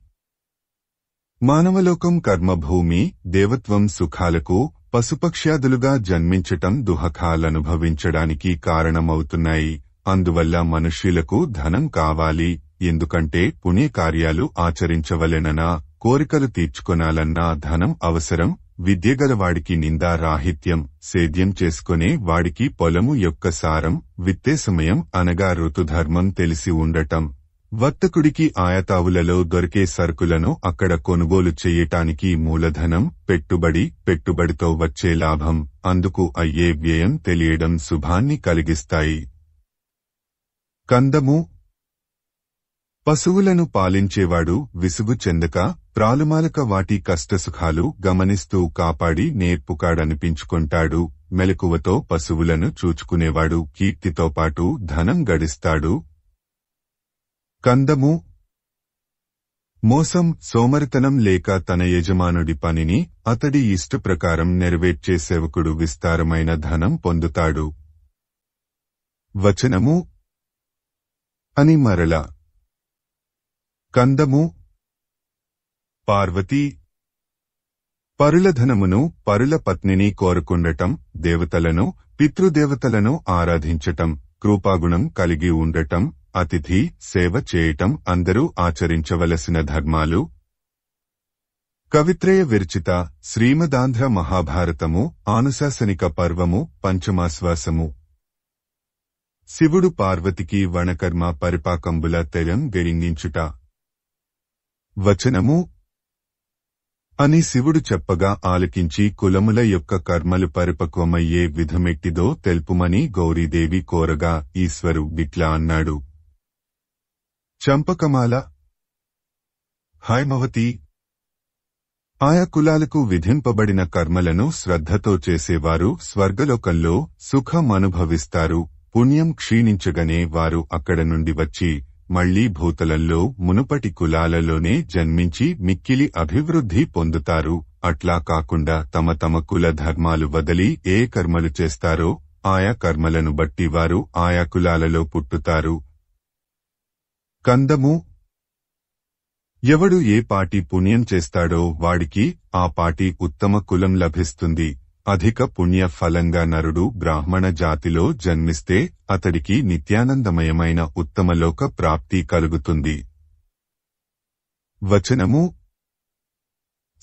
మానవలోకం కర్మభూమి దేవత్వం సుఖాలకు పశుపక్ష్యాదులుగా జన్మించటం దుహఖాలనుభవించడానికి కారణమవుతున్నాయి అందువల్ల మనుష్యులకు ధనం కావాలి ఎందుకంటే పుణ్యకార్యాలు ఆచరించవలెననా కోరికలు తీర్చుకొనాలన్నా ధనం అవసరం విద్యగలవాడికి నిందారాహిత్యం సేద్యం చేసుకునే వాడికి పొలము యొక్క సారం విత్తే సమయం అనగా ఋతుధర్మం తెలిసి ఉండటం వర్తకుడికి ఆయతావులలో దొరికే సరుకులను అక్కడ కొనుగోలు చేయటానికి మూలధనం పెట్టుబడి పెట్టుబడితో వచ్చే లాభం అందుకు అయ్యే వ్యయం తెలియడం శుభాన్ని కలిగిస్తాయి కందము పశువులను పాలించేవాడు విసుగు చెందక ప్రాలుమాలక వాటి కష్టసుఖాలు గమనిస్తూ కాపాడి నేర్పుకాడనిపించుకుంటాడు మెలకువతో పశువులను చూచుకునేవాడు కీర్తితో పాటు ధనం గడిస్తాడు కందము మోసం సోమరితనం లేక తన యజమానుడి పనిని అతడి ఇష్ట ప్రకారం నెరవేర్చే సేవకుడు విస్తారమైన ధనం పొందుతాడు వచనము అని మరల కందము పార్వతి పరులధనమును పరుల పత్నిని కోరుకుండటం దేవతలను పితృదేవతలను ఆరాధించటం కృపాగుణం కలిగి ఉండటం అతిథి సేవ చేయటం అందరూ ఆచరించవలసిన ధర్మాలు కవిత్రయ విరచిత శ్రీమదాంధ్ర మహాభారతము ఆనుశాసనిక పర్వము పంచమాశ్వాసము శివుడు పార్వతికి వణకర్మ పరిపాకంబుల తెలం గెరింగించుట వచనము అని శివుడు చెప్పగా ఆలకించి కులముల యొక్క కర్మలు పరిపక్వమయ్యే విధమెట్టిదో తెలుపుమని గౌరీదేవి కోరగా ఈశ్వరు బిట్లా అన్నాడు చంపకమాల హాయ్ మవతి ఆయా కులాలకు విధింపబడిన కర్మలను శ్రద్ధతో చేసేవారు స్వర్గలోకంలో సుఖమనుభవిస్తారు పుణ్యం క్షీణించగనే వారు అక్కడ నుండి వచ్చి మళ్లీ భూతలంలో మునుపటి కులాలలోనే జన్మించి మిక్కిలి అభివృద్ధి పొందుతారు అట్లా కాకుండా తమ తమ కుల ధర్మాలు వదలి ఏ కర్మలు చేస్తారో ఆయా కర్మలను బట్టి వారు ఆయా కులాలలో పుట్టుతారు కందము ఎవడు ఏ పాటి పుణ్యం చేస్తాడో వాడికి ఆ పాటి ఉత్తమ కులం లభిస్తుంది అధిక పుణ్య ఫలంగా నరుడు బ్రాహ్మణ జాతిలో జన్మిస్తే అతడికి నిత్యానందమయమైన ఉత్తమలోక ప్రాప్తి కలుగుతుంది వచనము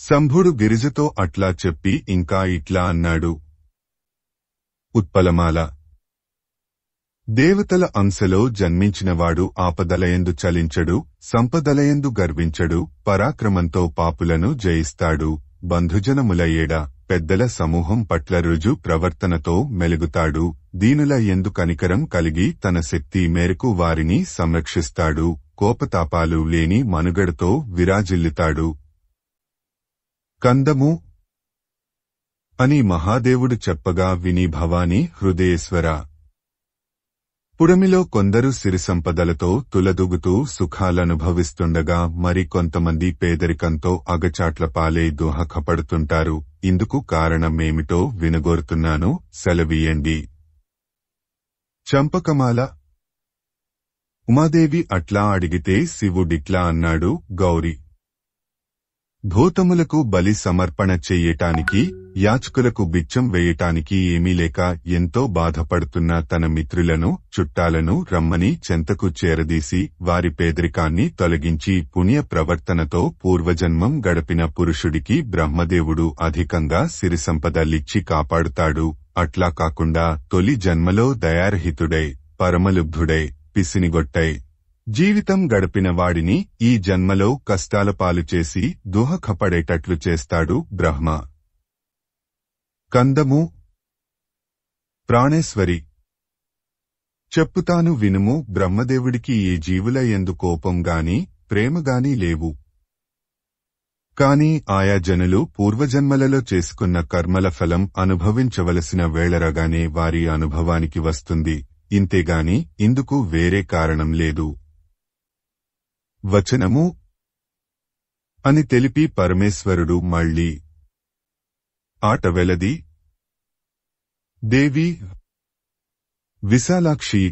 శంభుడు గిరిజతో అట్లా చెప్పి ఇంకా ఇట్లా అన్నాడు ఉత్పలమాల దేవతల అంశలో జన్మించినవాడు ఆపదలయందు చలించడు సంపదలయందు గర్వించడు పరాక్రమంతో పాపులను జయిస్తాడు బంధుజనముల ఏడ పెద్దల సమూహం పట్ల రుజు ప్రవర్తనతో మెలుగుతాడు దీనుల ఎందు కనికరం కలిగి తన శక్తి మేరకు వారిని సంరక్షిస్తాడు కోపతాపాలు లేని మనుగడతో విరాజిల్లుతాడు కందము అని మహాదేవుడు చెప్పగా విని భవానీ హృదయేశ్వర పుడమిలో కొందరు సిరిసంపదలతో తులదుగుతూ సుఖాలనుభవిస్తుండగా మరికొంతమంది పేదరికంతో అగచాట్ల పాలై దోహకపడుతుంటారు ఇందుకు కారణమేమిటో వినగోరుతున్నాను సెలవీయండి చంపకమాల ఉమాదేవి అట్లా అడిగితే శివుడిట్లా అన్నాడు గౌరీ భూతములకు బలి సమర్పణ చెయ్యటానికి యాచకులకు బిచ్చం వేయటానికి ఏమీ లేక ఎంతో బాధపడుతున్న తన మిత్రులను చుట్టాలను రమ్మని చెంతకు చేరదీసి వారి పేదరికాన్ని తొలగించి పుణ్య ప్రవర్తనతో పూర్వజన్మం గడిపిన పురుషుడికి బ్రహ్మదేవుడు అధికంగా సిరిసంపదలిచ్చి కాపాడుతాడు అట్లా కాకుండా తొలి జన్మలో దయార్హితుడై పరమలుబ్ధుడై పిసినిగొట్టై జీవితం గడిపిన వాడిని ఈ జన్మలో కష్టాల పాలు చేసి దుహఖపడేటట్లు చేస్తాడు బ్రహ్మ కందము ప్రాణేశ్వరి చెప్పుతాను వినుము బ్రహ్మదేవుడికి ఈ జీవుల ఎందు కోపంగాని ప్రేమగాని లేవు కాని ఆయా జనులు పూర్వజన్మలలో చేసుకున్న కర్మల ఫలం అనుభవించవలసిన వేళరగానే వారి అనుభవానికి వస్తుంది ఇంతేగాని ఇందుకు వేరే కారణం లేదు వచనము అని తెలిపి పరమేశ్వరుడు మళ్ళీ ఆట వెలది దేవి విశాలాక్షి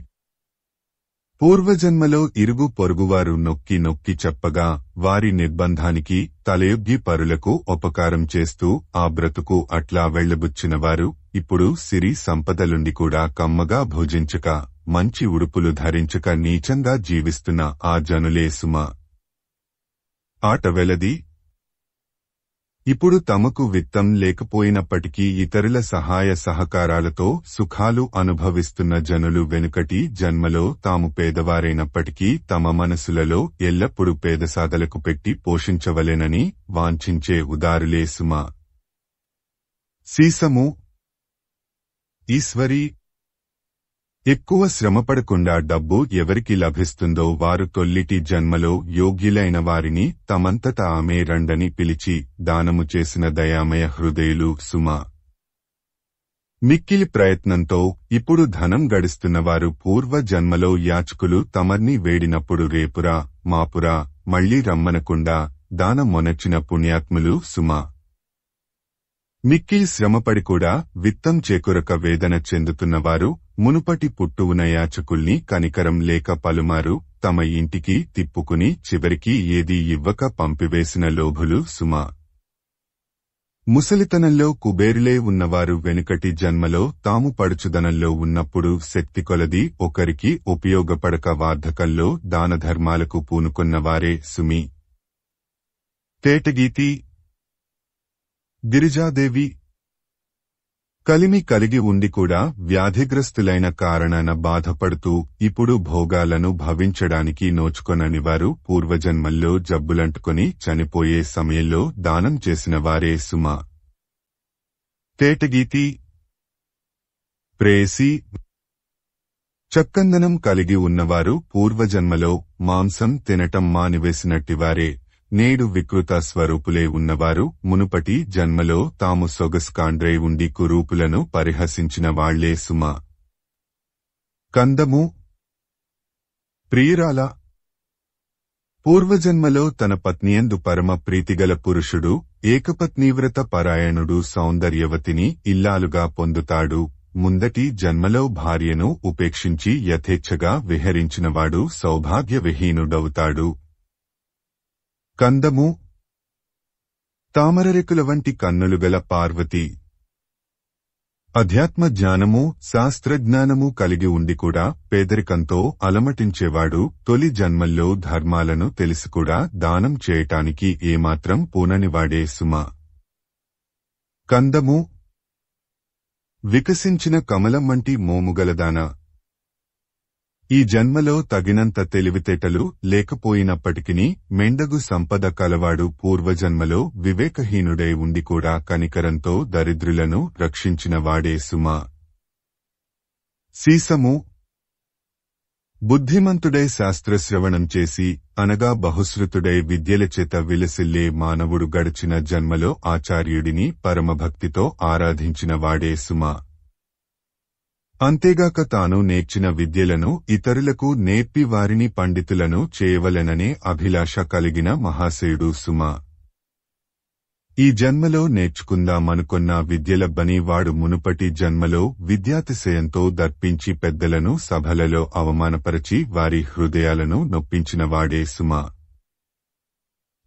పూర్వజన్మలో ఇరుగు పొరుగువారు నొక్కి నొక్కి చెప్పగా వారి నిర్బంధానికి తలయొగ్గి పరులకు ఉపకారం చేస్తూ ఆ బ్రతుకు అట్లా వెళ్లబుచ్చినవారు ఇప్పుడు సిరి సంపదలుండి కూడా కమ్మగా భోజించక మంచి ఉడుపులు ధరించక నీచంగా జీవిస్తున్న ఆ జనులే సుమ ఆట వెలది ఇప్పుడు తమకు విత్తం లేకపోయినప్పటికీ ఇతరుల సహాయ సహకారాలతో సుఖాలు అనుభవిస్తున్న జనులు వెనుకటి జన్మలో తాము పేదవారైనప్పటికీ తమ మనసులలో ఎల్లప్పుడూ పేదసాదలకు పెట్టి పోషించవలెనని వాంఛించే ఉదారులే సుమ సీసము ఈశ్వరి ఎక్కువ శ్రమపడకుండా డబ్బు ఎవరికి లభిస్తుందో వారు తొల్లిటి జన్మలో యోగ్యులైన వారిని తమంతట ఆమె రండని పిలిచి దానము చేసిన దయామయ హృదయులు సుమ మిక్కిలి ప్రయత్నంతో ఇప్పుడు ధనం గడిస్తున్నవారు పూర్వ జన్మలో యాచకులు తమర్ని వేడినప్పుడు రేపురా మాపురా మళ్లీ రమ్మనకుండా దానం మొనచ్చిన పుణ్యాత్ములు సుమా మిక్కిలి శ్రమపడి కూడా విత్తం చేకూరక వేదన చెందుతున్నవారు మునుపటి పుట్టువున యాచకుల్ని కనికరం లేక పలుమారు తమ ఇంటికి తిప్పుకుని చివరికి ఏదీ ఇవ్వక పంపివేసిన లోభులు సుమా ముసలితనంలో కుబేరులే ఉన్నవారు వెనుకటి జన్మలో తాము పడుచుదనంలో ఉన్నప్పుడు శక్తి కొలది ఒకరికి ఉపయోగపడక వార్ధకంలో దానధర్మాలకు పూనుకున్నవారే సుమి తేటగీతి గిరిజాదేవి కలిమి కలిగి ఉండి కూడా వ్యాధిగ్రస్తులైన కారణాన బాధపడుతూ ఇప్పుడు భోగాలను భవించడానికి నోచుకొనని వారు పూర్వజన్మల్లో జబ్బులంటుకొని చనిపోయే సమయంలో దానం చేసిన వారే సుమ తేటగీతి ప్రేసి చక్కందనం కలిగి ఉన్నవారు పూర్వజన్మలో మాంసం తినటం మానివేసినట్టివారే నేడు వికృత స్వరూపులే ఉన్నవారు మునుపటి జన్మలో తాము సొగస్కాండ్రై ఉండి కురూపులను పరిహసించిన వాళ్లే సుమ కందము ప్రియురాల పూర్వజన్మలో తన పత్నియందు పరమ ప్రీతిగల పురుషుడు ఏకపత్నీవ్రత పరాయణుడు సౌందర్యవతిని ఇల్లాలుగా పొందుతాడు ముందటి జన్మలో భార్యను ఉపేక్షించి యథేచ్ఛగా విహరించినవాడు సౌభాగ్యవిహీనుడవుతాడు కందము తామరరెకుల వంటి కన్నులు గల పార్వతి అధ్యాత్మ జ్ఞానము శాస్త్రజ్ఞానము కలిగి ఉండి కూడా పేదరికంతో అలమటించేవాడు తొలి జన్మల్లో ధర్మాలను తెలిసి కూడా దానం చేయటానికి ఏమాత్రం పూననివాడే సుమ కందము వికసించిన కమలం వంటి మోముగలదాన ఈ జన్మలో తగినంత తెలివితేటలు లేకపోయినప్పటికీ మెండగు సంపద కలవాడు పూర్వజన్మలో వివేకహీనుడై ఉండి కూడా కనికరంతో దరిద్రులను రక్షించిన వాడే సుమా సీసము బుద్ధిమంతుడై శాస్త్రశ్రవణం చేసి అనగా బహుశ్రుతుడై విద్యలచేత విలసిల్లే మానవుడు గడిచిన జన్మలో ఆచార్యుడిని పరమభక్తితో ఆరాధించిన వాడే సుమా అంతేగాక తాను నేర్చిన విద్యలను ఇతరులకు నేర్పి వారిని పండితులను చేయవలెననే అభిలాష కలిగిన మహాశయుడు సుమ ఈ జన్మలో నేర్చుకుందామనుకున్న విద్యలబ్బని వాడు మునుపటి జన్మలో విద్యాతిశయంతో దర్పించి పెద్దలను సభలలో అవమానపరచి వారి హృదయాలను నొప్పించినవాడే సుమ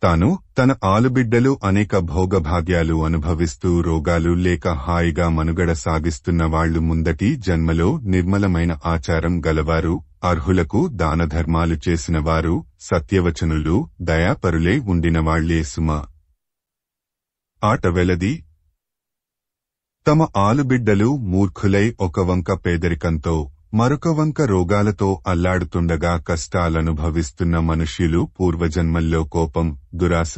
తాను తన ఆలుబిడ్డలు అనేక భోగభాగ్యాలు అనుభవిస్తూ రోగాలు లేక హాయిగా మనుగడ సాగిస్తున్న వాళ్లు ముందటి జన్మలో నిర్మలమైన ఆచారం గలవారు అర్హులకు దానధర్మాలు చేసినవారు సత్యవచనులు దయాపరులే ఉండినవాళ్లే సుమ ఆటవెలది తమ ఆలుబిడ్డలు మూర్ఖులై ఒక వంక పేదరికంతో మరొకవంక రోగాలతో అల్లాడుతుండగా కష్టాలనుభవిస్తున్న మనుష్యులు పూర్వజన్మల్లో కోపం దురాశ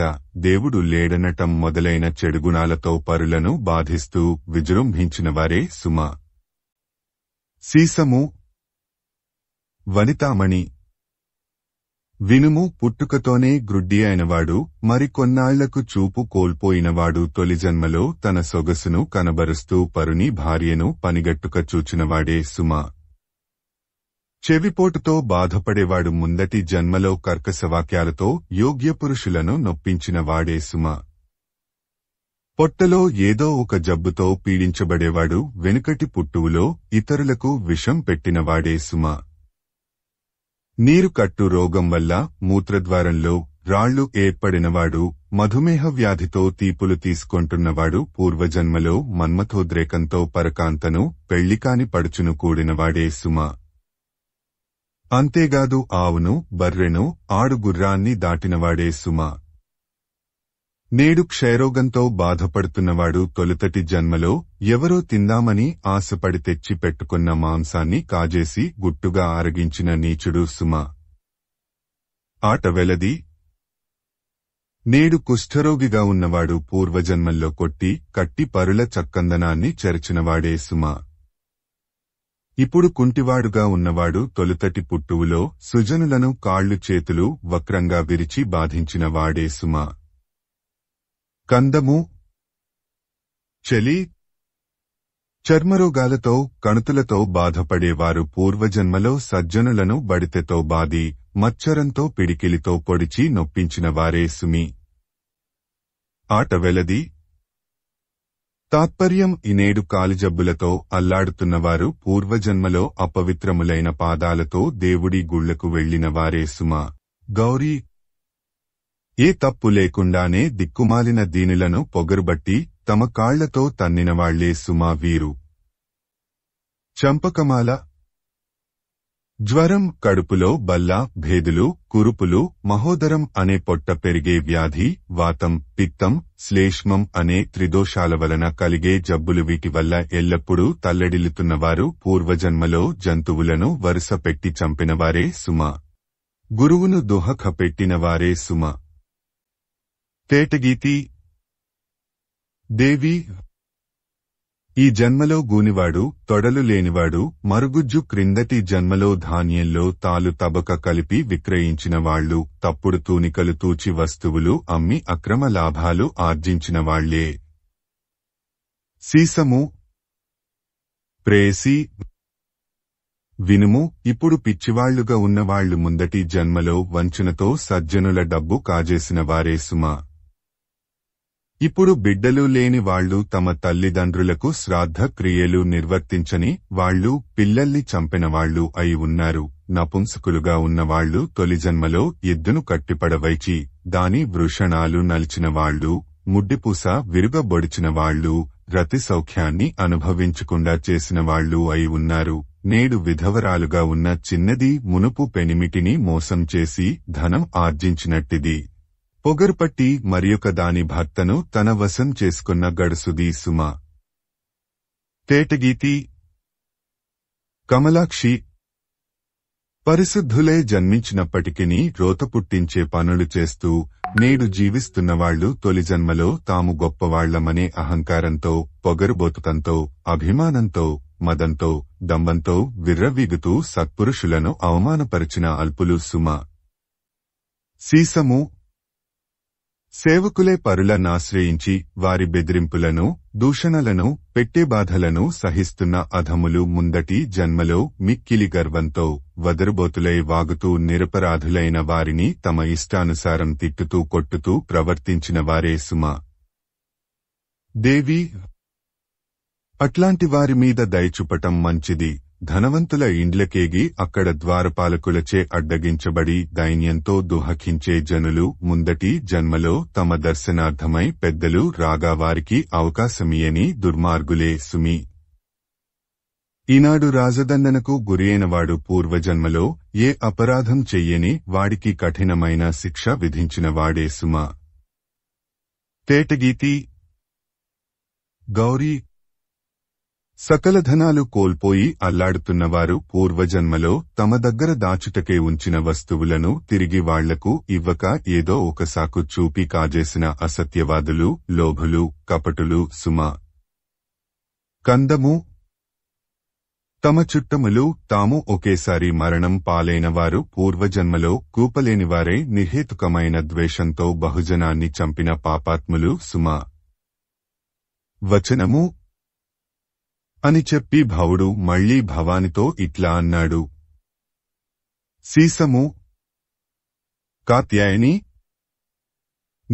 దేవుడు లేడనటం మొదలైన చెడుగుణాలతో పరులను బాధిస్తూ విజృంభించినవారే సుమ సీసము వనితామణి వినుము పుట్టుకతోనే గ్రుడ్డి అయినవాడు మరికొన్నాళ్లకు చూపు కోల్పోయినవాడు తొలిజన్మలో తన సొగసును కనబరుస్తూ పరుని భార్యను పనిగట్టుక చూచినవాడే సుమ చెవిపోటుతో బాధపడేవాడు ముందటి జన్మలో కర్కశవాక్యాలతో యోగ్యపురుషులను నొప్పించిన వాడే సుమ పొట్టలో ఏదో ఒక జబ్బుతో పీడించబడేవాడు వెనుకటి పుట్టువులో ఇతరులకు విషం పెట్టినవాడే సుమ నీరు కట్టు రోగం వల్ల మూత్రద్వారంలో రాళ్లు ఏర్పడినవాడు మధుమేహ వ్యాధితో తీపులు తీసుకొంటున్నవాడు పూర్వజన్మలో మన్మథోద్రేకంతో పరకాంతను పెళ్లికాని పడుచును కూడినవాడే సుమ అంతేగాదు ఆవును బర్రెను ఆడుగుర్రాన్ని దాటినవాడే సుమా నేడు క్షయరోగంతో బాధపడుతున్నవాడు తొలుతటి జన్మలో ఎవరో తిందామని ఆశపడి తెచ్చి పెట్టుకున్న మాంసాన్ని కాజేసి గుట్టుగా ఆరగించిన నీచుడు సుమా ఆట వెలది నేడు కుష్ఠరోగిగా ఉన్నవాడు పూర్వజన్మల్లో కొట్టి కట్టి పరుల చక్కందనాన్ని చరిచినవాడే సుమా ఇప్పుడు కుంటివాడుగా ఉన్నవాడు తొలుతటి పుట్టువులో సుజనులను కాళ్లు చేతులు వక్రంగా విరిచి బాధించిన వాడే సుమ కందము చలి చర్మరోగాలతో కణుతులతో బాధపడేవారు పూర్వజన్మలో సజ్జనులను బడితెతో బాధి మచ్చరంతో పిడికిలితో పొడిచి నొప్పించిన వారే సుమి ఆట వెలది తాత్పర్యం ఈనేడు జబ్బులతో అల్లాడుతున్నవారు పూర్వజన్మలో అపవిత్రములైన పాదాలతో దేవుడి గుళ్లకు వెళ్లిన వారే సుమ గౌరీ ఏ తప్పు లేకుండానే దిక్కుమాలిన దీనులను పొగరుబట్టి తమ కాళ్లతో తన్నినవాళ్లే సుమా వీరు చంపకమాల జ్వరం కడుపులో బల్ల భేదులు కురుపులు మహోదరం అనే పొట్ట పెరిగే వ్యాధి వాతం పిత్తం శ్లేష్మం అనే త్రిదోషాల వలన కలిగే జబ్బులు వీటి వల్ల ఎల్లప్పుడూ తల్లడిల్లుతున్నవారు పూర్వజన్మలో జంతువులను వరుస పెట్టి చంపినవారే సుమ గురువును దుహక పెట్టినవారే సుమ తేటగీతి దేవి ఈ జన్మలో గూనివాడు తొడలు లేనివాడు మరుగుజ్జు క్రిందటి జన్మలో ధాన్యంలో తాలు తబక కలిపి విక్రయించిన తప్పుడు తూనికలు తూచి వస్తువులు అమ్మి అక్రమ లాభాలు ఆర్జించిన వాళ్లే సీసము ప్రేసి వినుము ఇప్పుడు పిచ్చివాళ్లుగా ఉన్నవాళ్లు ముందటి జన్మలో వంచనతో సజ్జనుల డబ్బు కాజేసిన వారే సుమా ఇప్పుడు బిడ్డలు లేని వాళ్లు తమ తల్లిదండ్రులకు శ్రాద్ధ క్రియలు నిర్వర్తించని వాళ్లు పిల్లల్ని చంపినవాళ్లు అయి ఉన్నారు నపుంసకులుగా ఉన్నవాళ్లు తొలిజన్మలో ఎద్దును కట్టిపడవైచి దాని వృషణాలు నలిచినవాళ్లు ముడ్డిపూస విరుగబొడిచిన వాళ్లు రతి సౌఖ్యాన్ని అనుభవించకుండా చేసిన వాళ్లు అయి ఉన్నారు నేడు విధవరాలుగా ఉన్న చిన్నది మునుపు పెనిమిటిని మోసం చేసి ధనం ఆర్జించినట్టిది పొగర్పట్టి మరియొక దాని భర్తను తన వశం చేసుకున్న గడుసుదీ సుమ తేటగీతి కమలాక్షి పరిశుద్ధులే జన్మించినప్పటికీ రోత పుట్టించే పనులు చేస్తూ నేడు జీవిస్తున్నవాళ్లు తొలిజన్మలో తాము గొప్పవాళ్లమనే అహంకారంతో పొగరుబోతుతంతో అభిమానంతో మదంతో దంబంతో విర్రవీగుతూ సత్పురుషులను అవమానపరిచిన అల్పులు సుమ సీసము సేవకులే పరులను ఆశ్రయించి వారి బెదిరింపులను దూషణలను పెట్టే బాధలను సహిస్తున్న అధములు ముందటి జన్మలో మిక్కిలి గర్వంతో వదరుబోతులై వాగుతూ నిరపరాధులైన వారిని తమ ఇష్టానుసారం తిట్టుతూ కొట్టుతూ ప్రవర్తించిన వారే సుమ దేవి అట్లాంటి వారి మీద దయచుపటం మంచిది ధనవంతుల ఇండ్లకేగి అక్కడ ద్వారపాలకులచే అడ్డగించబడి దైన్యంతో దుహకించే జనులు ముందటి జన్మలో తమ దర్శనార్థమై పెద్దలు రాగా వారికి అవకాశమియని దుర్మార్గులే సుమి ఈనాడు రాజదండనకు గురైనవాడు పూర్వజన్మలో ఏ అపరాధం చెయ్యని వాడికి కఠినమైన శిక్ష విధించిన వాడే సుమ తేటగీతి గౌరీ సకలధనాలు కోల్పోయి అల్లాడుతున్నవారు పూర్వజన్మలో తమ దగ్గర దాచుటకే ఉంచిన వస్తువులను తిరిగి వాళ్లకు ఇవ్వక ఏదో ఒక సాకు చూపి కాజేసిన అసత్యవాదులు లోభులు కపటులు సుమ కందము తమ చుట్టములు తాము ఒకేసారి మరణం పాలైనవారు పూర్వజన్మలో కూపలేనివారే నిహేతుకమైన ద్వేషంతో బహుజనాన్ని చంపిన పాపాత్ములు సుమ వచనము అని చెప్పి భవుడు మళ్లీ భవానితో ఇట్లా అన్నాడు సీసము కాత్యాయని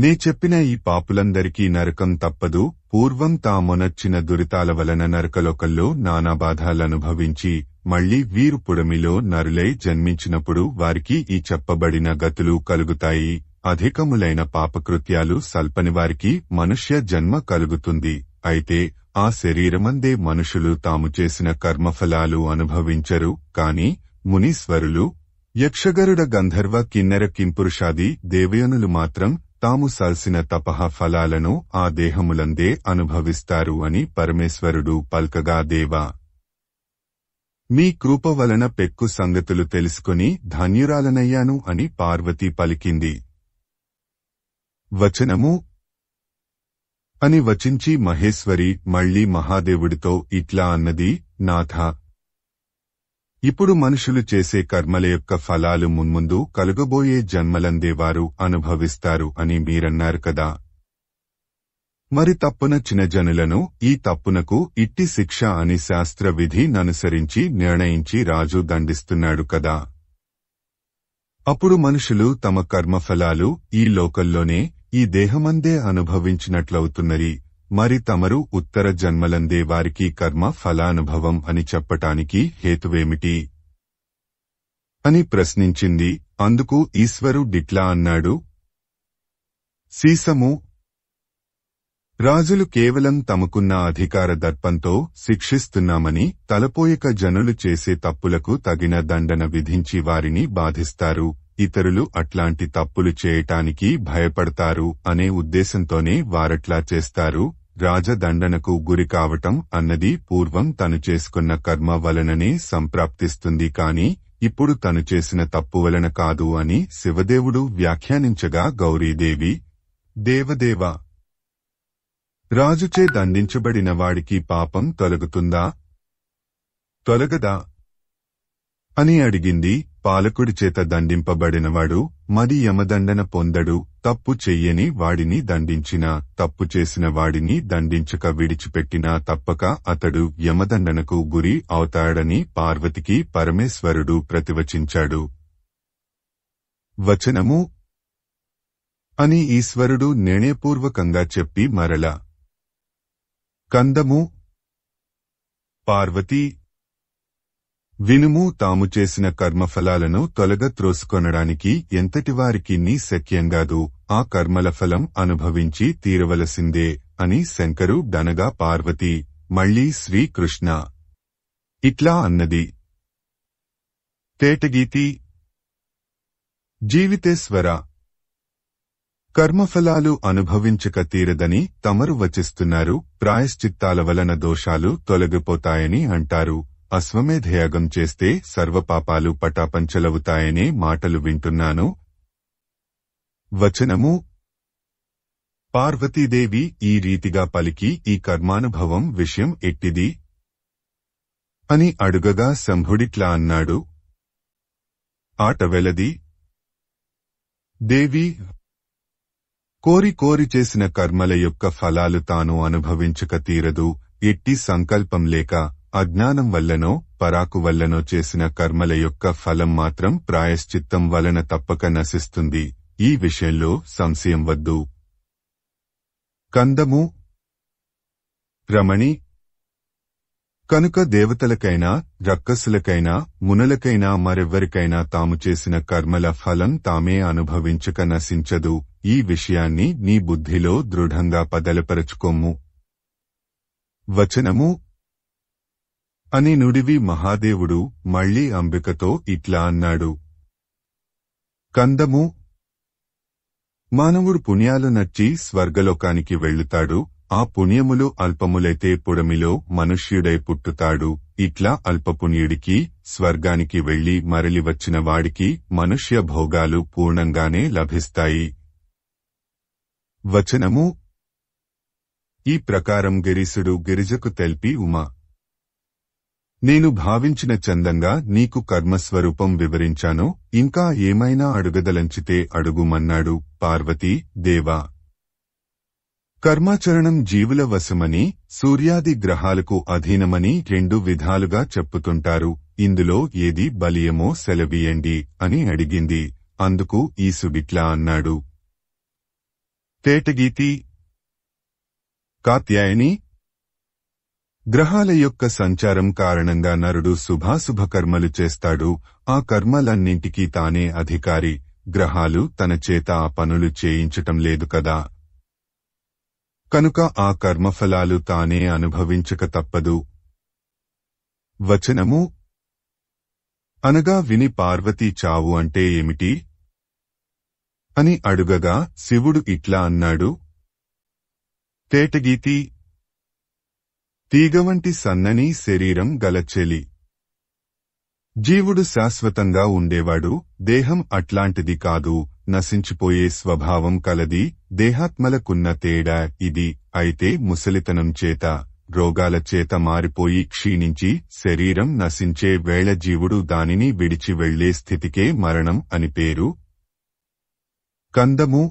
నే చెప్పిన ఈ పాపులందరికీ నరకం తప్పదు పూర్వం తామొనొచ్చిన దురితాల వలన నరకలోకల్లో నానా బాధాలనుభవించి మళ్లీ వీరు పుడమిలో నరులై జన్మించినప్పుడు వారికి ఈ చెప్పబడిన గతులు కలుగుతాయి అధికములైన పాపకృత్యాలు సల్పని వారికి మనుష్య జన్మ కలుగుతుంది అయితే ఆ శరీరమందే మనుషులు తాము చేసిన కర్మఫలాలు అనుభవించరు కాని మునీశ్వరులు యక్షగరుడ గంధర్వ కిన్నెర కింపురుషాది దేవయనులు మాత్రం తాము సాల్సిన తపహ ఫలాలను ఆ దేహములందే అనుభవిస్తారు అని పరమేశ్వరుడు పల్కగా దేవా మీ కృప వలన పెక్కు సంగతులు తెలుసుకుని ధన్యురాలనయ్యాను అని పార్వతి పలికింది వచనము అని వచించి మహేశ్వరి మళ్లీ మహాదేవుడితో ఇట్లా అన్నది నాథ ఇప్పుడు మనుషులు చేసే కర్మల యొక్క ఫలాలు మున్ముందు కలుగబోయే జన్మలందేవారు అనుభవిస్తారు అని మీరన్నారు కదా మరి తప్పున చినజనులను ఈ తప్పునకు ఇట్టి శిక్ష అని శాస్త్ర విధి ననుసరించి నిర్ణయించి రాజు దండిస్తున్నాడు కదా అప్పుడు మనుషులు తమ కర్మఫలాలు ఈ లోకల్లోనే ఈ దేహమందే అనుభవించినట్లవుతున్నది మరి తమరు ఉత్తర జన్మలందే వారికి కర్మ ఫలానుభవం అని చెప్పటానికి హేతువేమిటి అని ప్రశ్నించింది అందుకు ఈశ్వరుడిట్లా అన్నాడు సీసము రాజులు కేవలం తమకున్న అధికార దర్పంతో శిక్షిస్తున్నామని తలపోయక జనులు చేసే తప్పులకు తగిన దండన విధించి వారిని బాధిస్తారు ఇతరులు అట్లాంటి తప్పులు చేయటానికి భయపడతారు అనే ఉద్దేశంతోనే వారట్లా చేస్తారు రాజదండనకు గురికావటం అన్నది పూర్వం తను చేసుకున్న కర్మ వలననే సంప్రాప్తిస్తుంది కాని ఇప్పుడు తను చేసిన తప్పు వలన కాదు అని శివదేవుడు వ్యాఖ్యానించగా గౌరీదేవి దేవదేవ రాజుచే దండించబడిన వాడికి పాపం తొలగుతుందా తొలగదా అని అడిగింది పాలకుడి చేత దండింపబడినవాడు మరి యమదండన పొందడు తప్పు చెయ్యని వాడిని దండించిన తప్పు చేసిన వాడిని దండించక విడిచిపెట్టినా తప్పక అతడు యమదండనకు గురి అవుతాడని పార్వతికి పరమేశ్వరుడు ప్రతివచించాడు వచనము అని ఈశ్వరుడు నిర్ణయపూర్వకంగా చెప్పి మరల కందము పార్వతి వినుము తాము చేసిన కర్మఫలాలను తొలగ త్రోసుకొనడానికి ఎంతటివారికి నీ శక్యంగాదు ఆ కర్మల ఫలం అనుభవించి తీరవలసిందే అని శంకరు దనగా పార్వతి మళ్లీ శ్రీకృష్ణ ఇట్లా అన్నది తేటగీతి జీవితేశ్వర కర్మఫలాలు అనుభవించక తీరదని తమరు వచిస్తున్నారు ప్రాయశ్చిత్తాల వలన దోషాలు తొలగిపోతాయని అంటారు అశ్వమేధయాగం చేస్తే సర్వపాపాలు పటాపంచలవుతాయనే మాటలు వింటున్నాను వచనము పార్వతీదేవి ఈ రీతిగా పలికి ఈ కర్మానుభవం విషయం ఎట్టిది అని అడుగగా శంభుడిట్లా అన్నాడు ఆట వెలది దేవి కోరి కోరి చేసిన కర్మల యొక్క ఫలాలు తాను అనుభవించక తీరదు ఎట్టి సంకల్పం లేక అజ్ఞానం వల్లనో పరాకు వల్లనో చేసిన కర్మల యొక్క ఫలం మాత్రం ప్రాయశ్చిత్తం వలన తప్పక నశిస్తుంది ఈ విషయంలో సంశయం వద్దు కందము రమణి కనుక దేవతలకైనా రక్కసులకైనా మునలకైనా మరెవ్వరికైనా తాము చేసిన కర్మల ఫలం తామే అనుభవించక నశించదు ఈ విషయాన్ని నీ బుద్ధిలో దృఢంగా పదలపరచుకోము వచనము అని నుడివి మహాదేవుడు మళ్లీ అంబికతో ఇట్లా అన్నాడు కందము మానవుడు పుణ్యాలు నచ్చి స్వర్గలోకానికి వెళ్ళుతాడు ఆ పుణ్యములు అల్పములైతే పుడమిలో మనుష్యుడై పుట్టుతాడు ఇట్లా అల్పపుణ్యుడికి స్వర్గానికి వెళ్లి మరలి వచ్చిన వాడికి మనుష్య భోగాలు పూర్ణంగానే లభిస్తాయి వచనము ఈ ప్రకారం గిరీశుడు గిరిజకు తెల్పి ఉమా నేను భావించిన చందంగా నీకు కర్మస్వరూపం వివరించాను ఇంకా ఏమైనా అడుగదలంచితే అడుగుమన్నాడు పార్వతీ దేవా కర్మాచరణం జీవుల వశమని సూర్యాది గ్రహాలకు అధీనమని రెండు విధాలుగా చెప్పుతుంటారు ఇందులో ఏది బలియమో సెలవీయండి అని అడిగింది అందుకు ఈసుబిట్లా అన్నాడు తేటగీతి కాత్యాయని గ్రహాల యొక్క సంచారం కారణంగా నరుడు శుభాశుభకర్మలు చేస్తాడు ఆ కర్మలన్నింటికీ తానే అధికారి గ్రహాలు తన చేత ఆ పనులు చేయించటం లేదు కదా కనుక ఆ కర్మఫలాలు తానే అనుభవించక తప్పదు వచనము అనగా విని పార్వతీ చావు అంటే ఏమిటి అని అడుగగా శివుడు ఇట్లా అన్నాడు తేటగీతి తీగవంటి సన్నని శరీరం గలచెలి జీవుడు శాశ్వతంగా ఉండేవాడు దేహం అట్లాంటిది కాదు నశించిపోయే స్వభావం కలది దేహాత్మలకున్న తేడా ఇది అయితే ముసలితనం చేత రోగాల చేత మారిపోయి క్షీణించి శరీరం నశించే వేళ జీవుడు దానిని విడిచి వెళ్లే స్థితికే మరణం అని పేరు కందము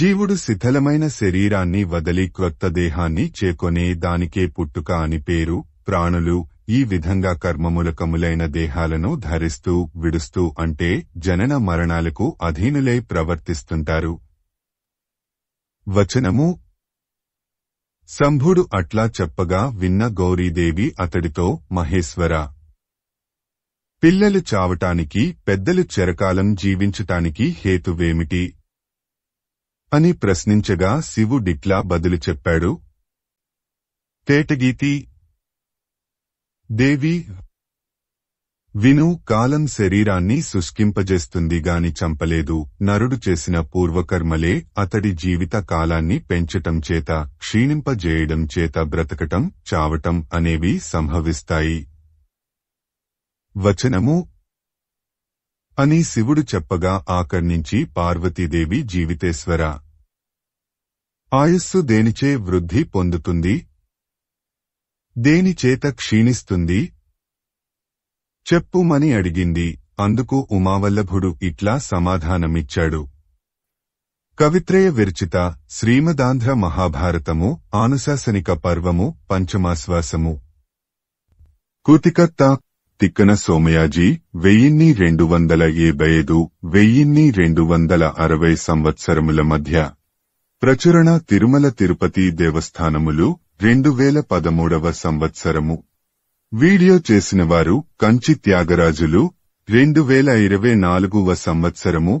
జీవుడు శిథలమైన శరీరాన్ని వదలి క్రొత్త దేహాన్ని చేకొనే దానికే పుట్టుక అని పేరు ప్రాణులు ఈ విధంగా కర్మములకములైన దేహాలను ధరిస్తూ విడుస్తూ అంటే జనన మరణాలకు అధీనులై ప్రవర్తిస్తుంటారు వచనము శంభుడు అట్లా చెప్పగా విన్న గౌరీదేవి అతడితో మహేశ్వర పిల్లలు చావటానికి పెద్దలు చెరకాలం జీవించటానికి హేతువేమిటి అని ప్రశ్నించగా శివుడిట్లా బదులు చెప్పాడు తేటగీతి దేవి విను కాలం శరీరాన్ని శుష్కింపజేస్తుంది గాని చంపలేదు నరుడు చేసిన పూర్వకర్మలే అతడి జీవిత కాలాన్ని పెంచటం చేత క్షీణింపజేయడం చేత బ్రతకటం చావటం అనేవి సంభవిస్తాయి వచనము అని శివుడు చెప్పగా ఆకర్ణించి పార్వతీదేవి జీవితేశ్వర ఆయుస్సు దేనిచే వృద్ధి పొందుతుంది దేనిచేత క్షీణిస్తుంది చెప్పుమని అడిగింది అందుకు ఉమావల్లభుడు ఇట్లా సమాధానమిచ్చాడు కవిత్రయ విరచిత శ్రీమదాంధ్ర మహాభారతము ఆనుశాసనిక పర్వము పంచమాశ్వాసము కూతికత్త తిక్కన సోమయాజీ వెయ్యిన్ని రెండు వందల ఏబై ఐదు వెయ్యిన్ని రెండు వందల అరవై సంవత్సరముల మధ్య ప్రచురణ తిరుమల తిరుపతి దేవస్థానములు రెండు వేల పదమూడవ సంవత్సరము వీడియో చేసినవారు కంచి త్యాగరాజులు రెండు వేల ఇరవై నాలుగవ సంవత్సరము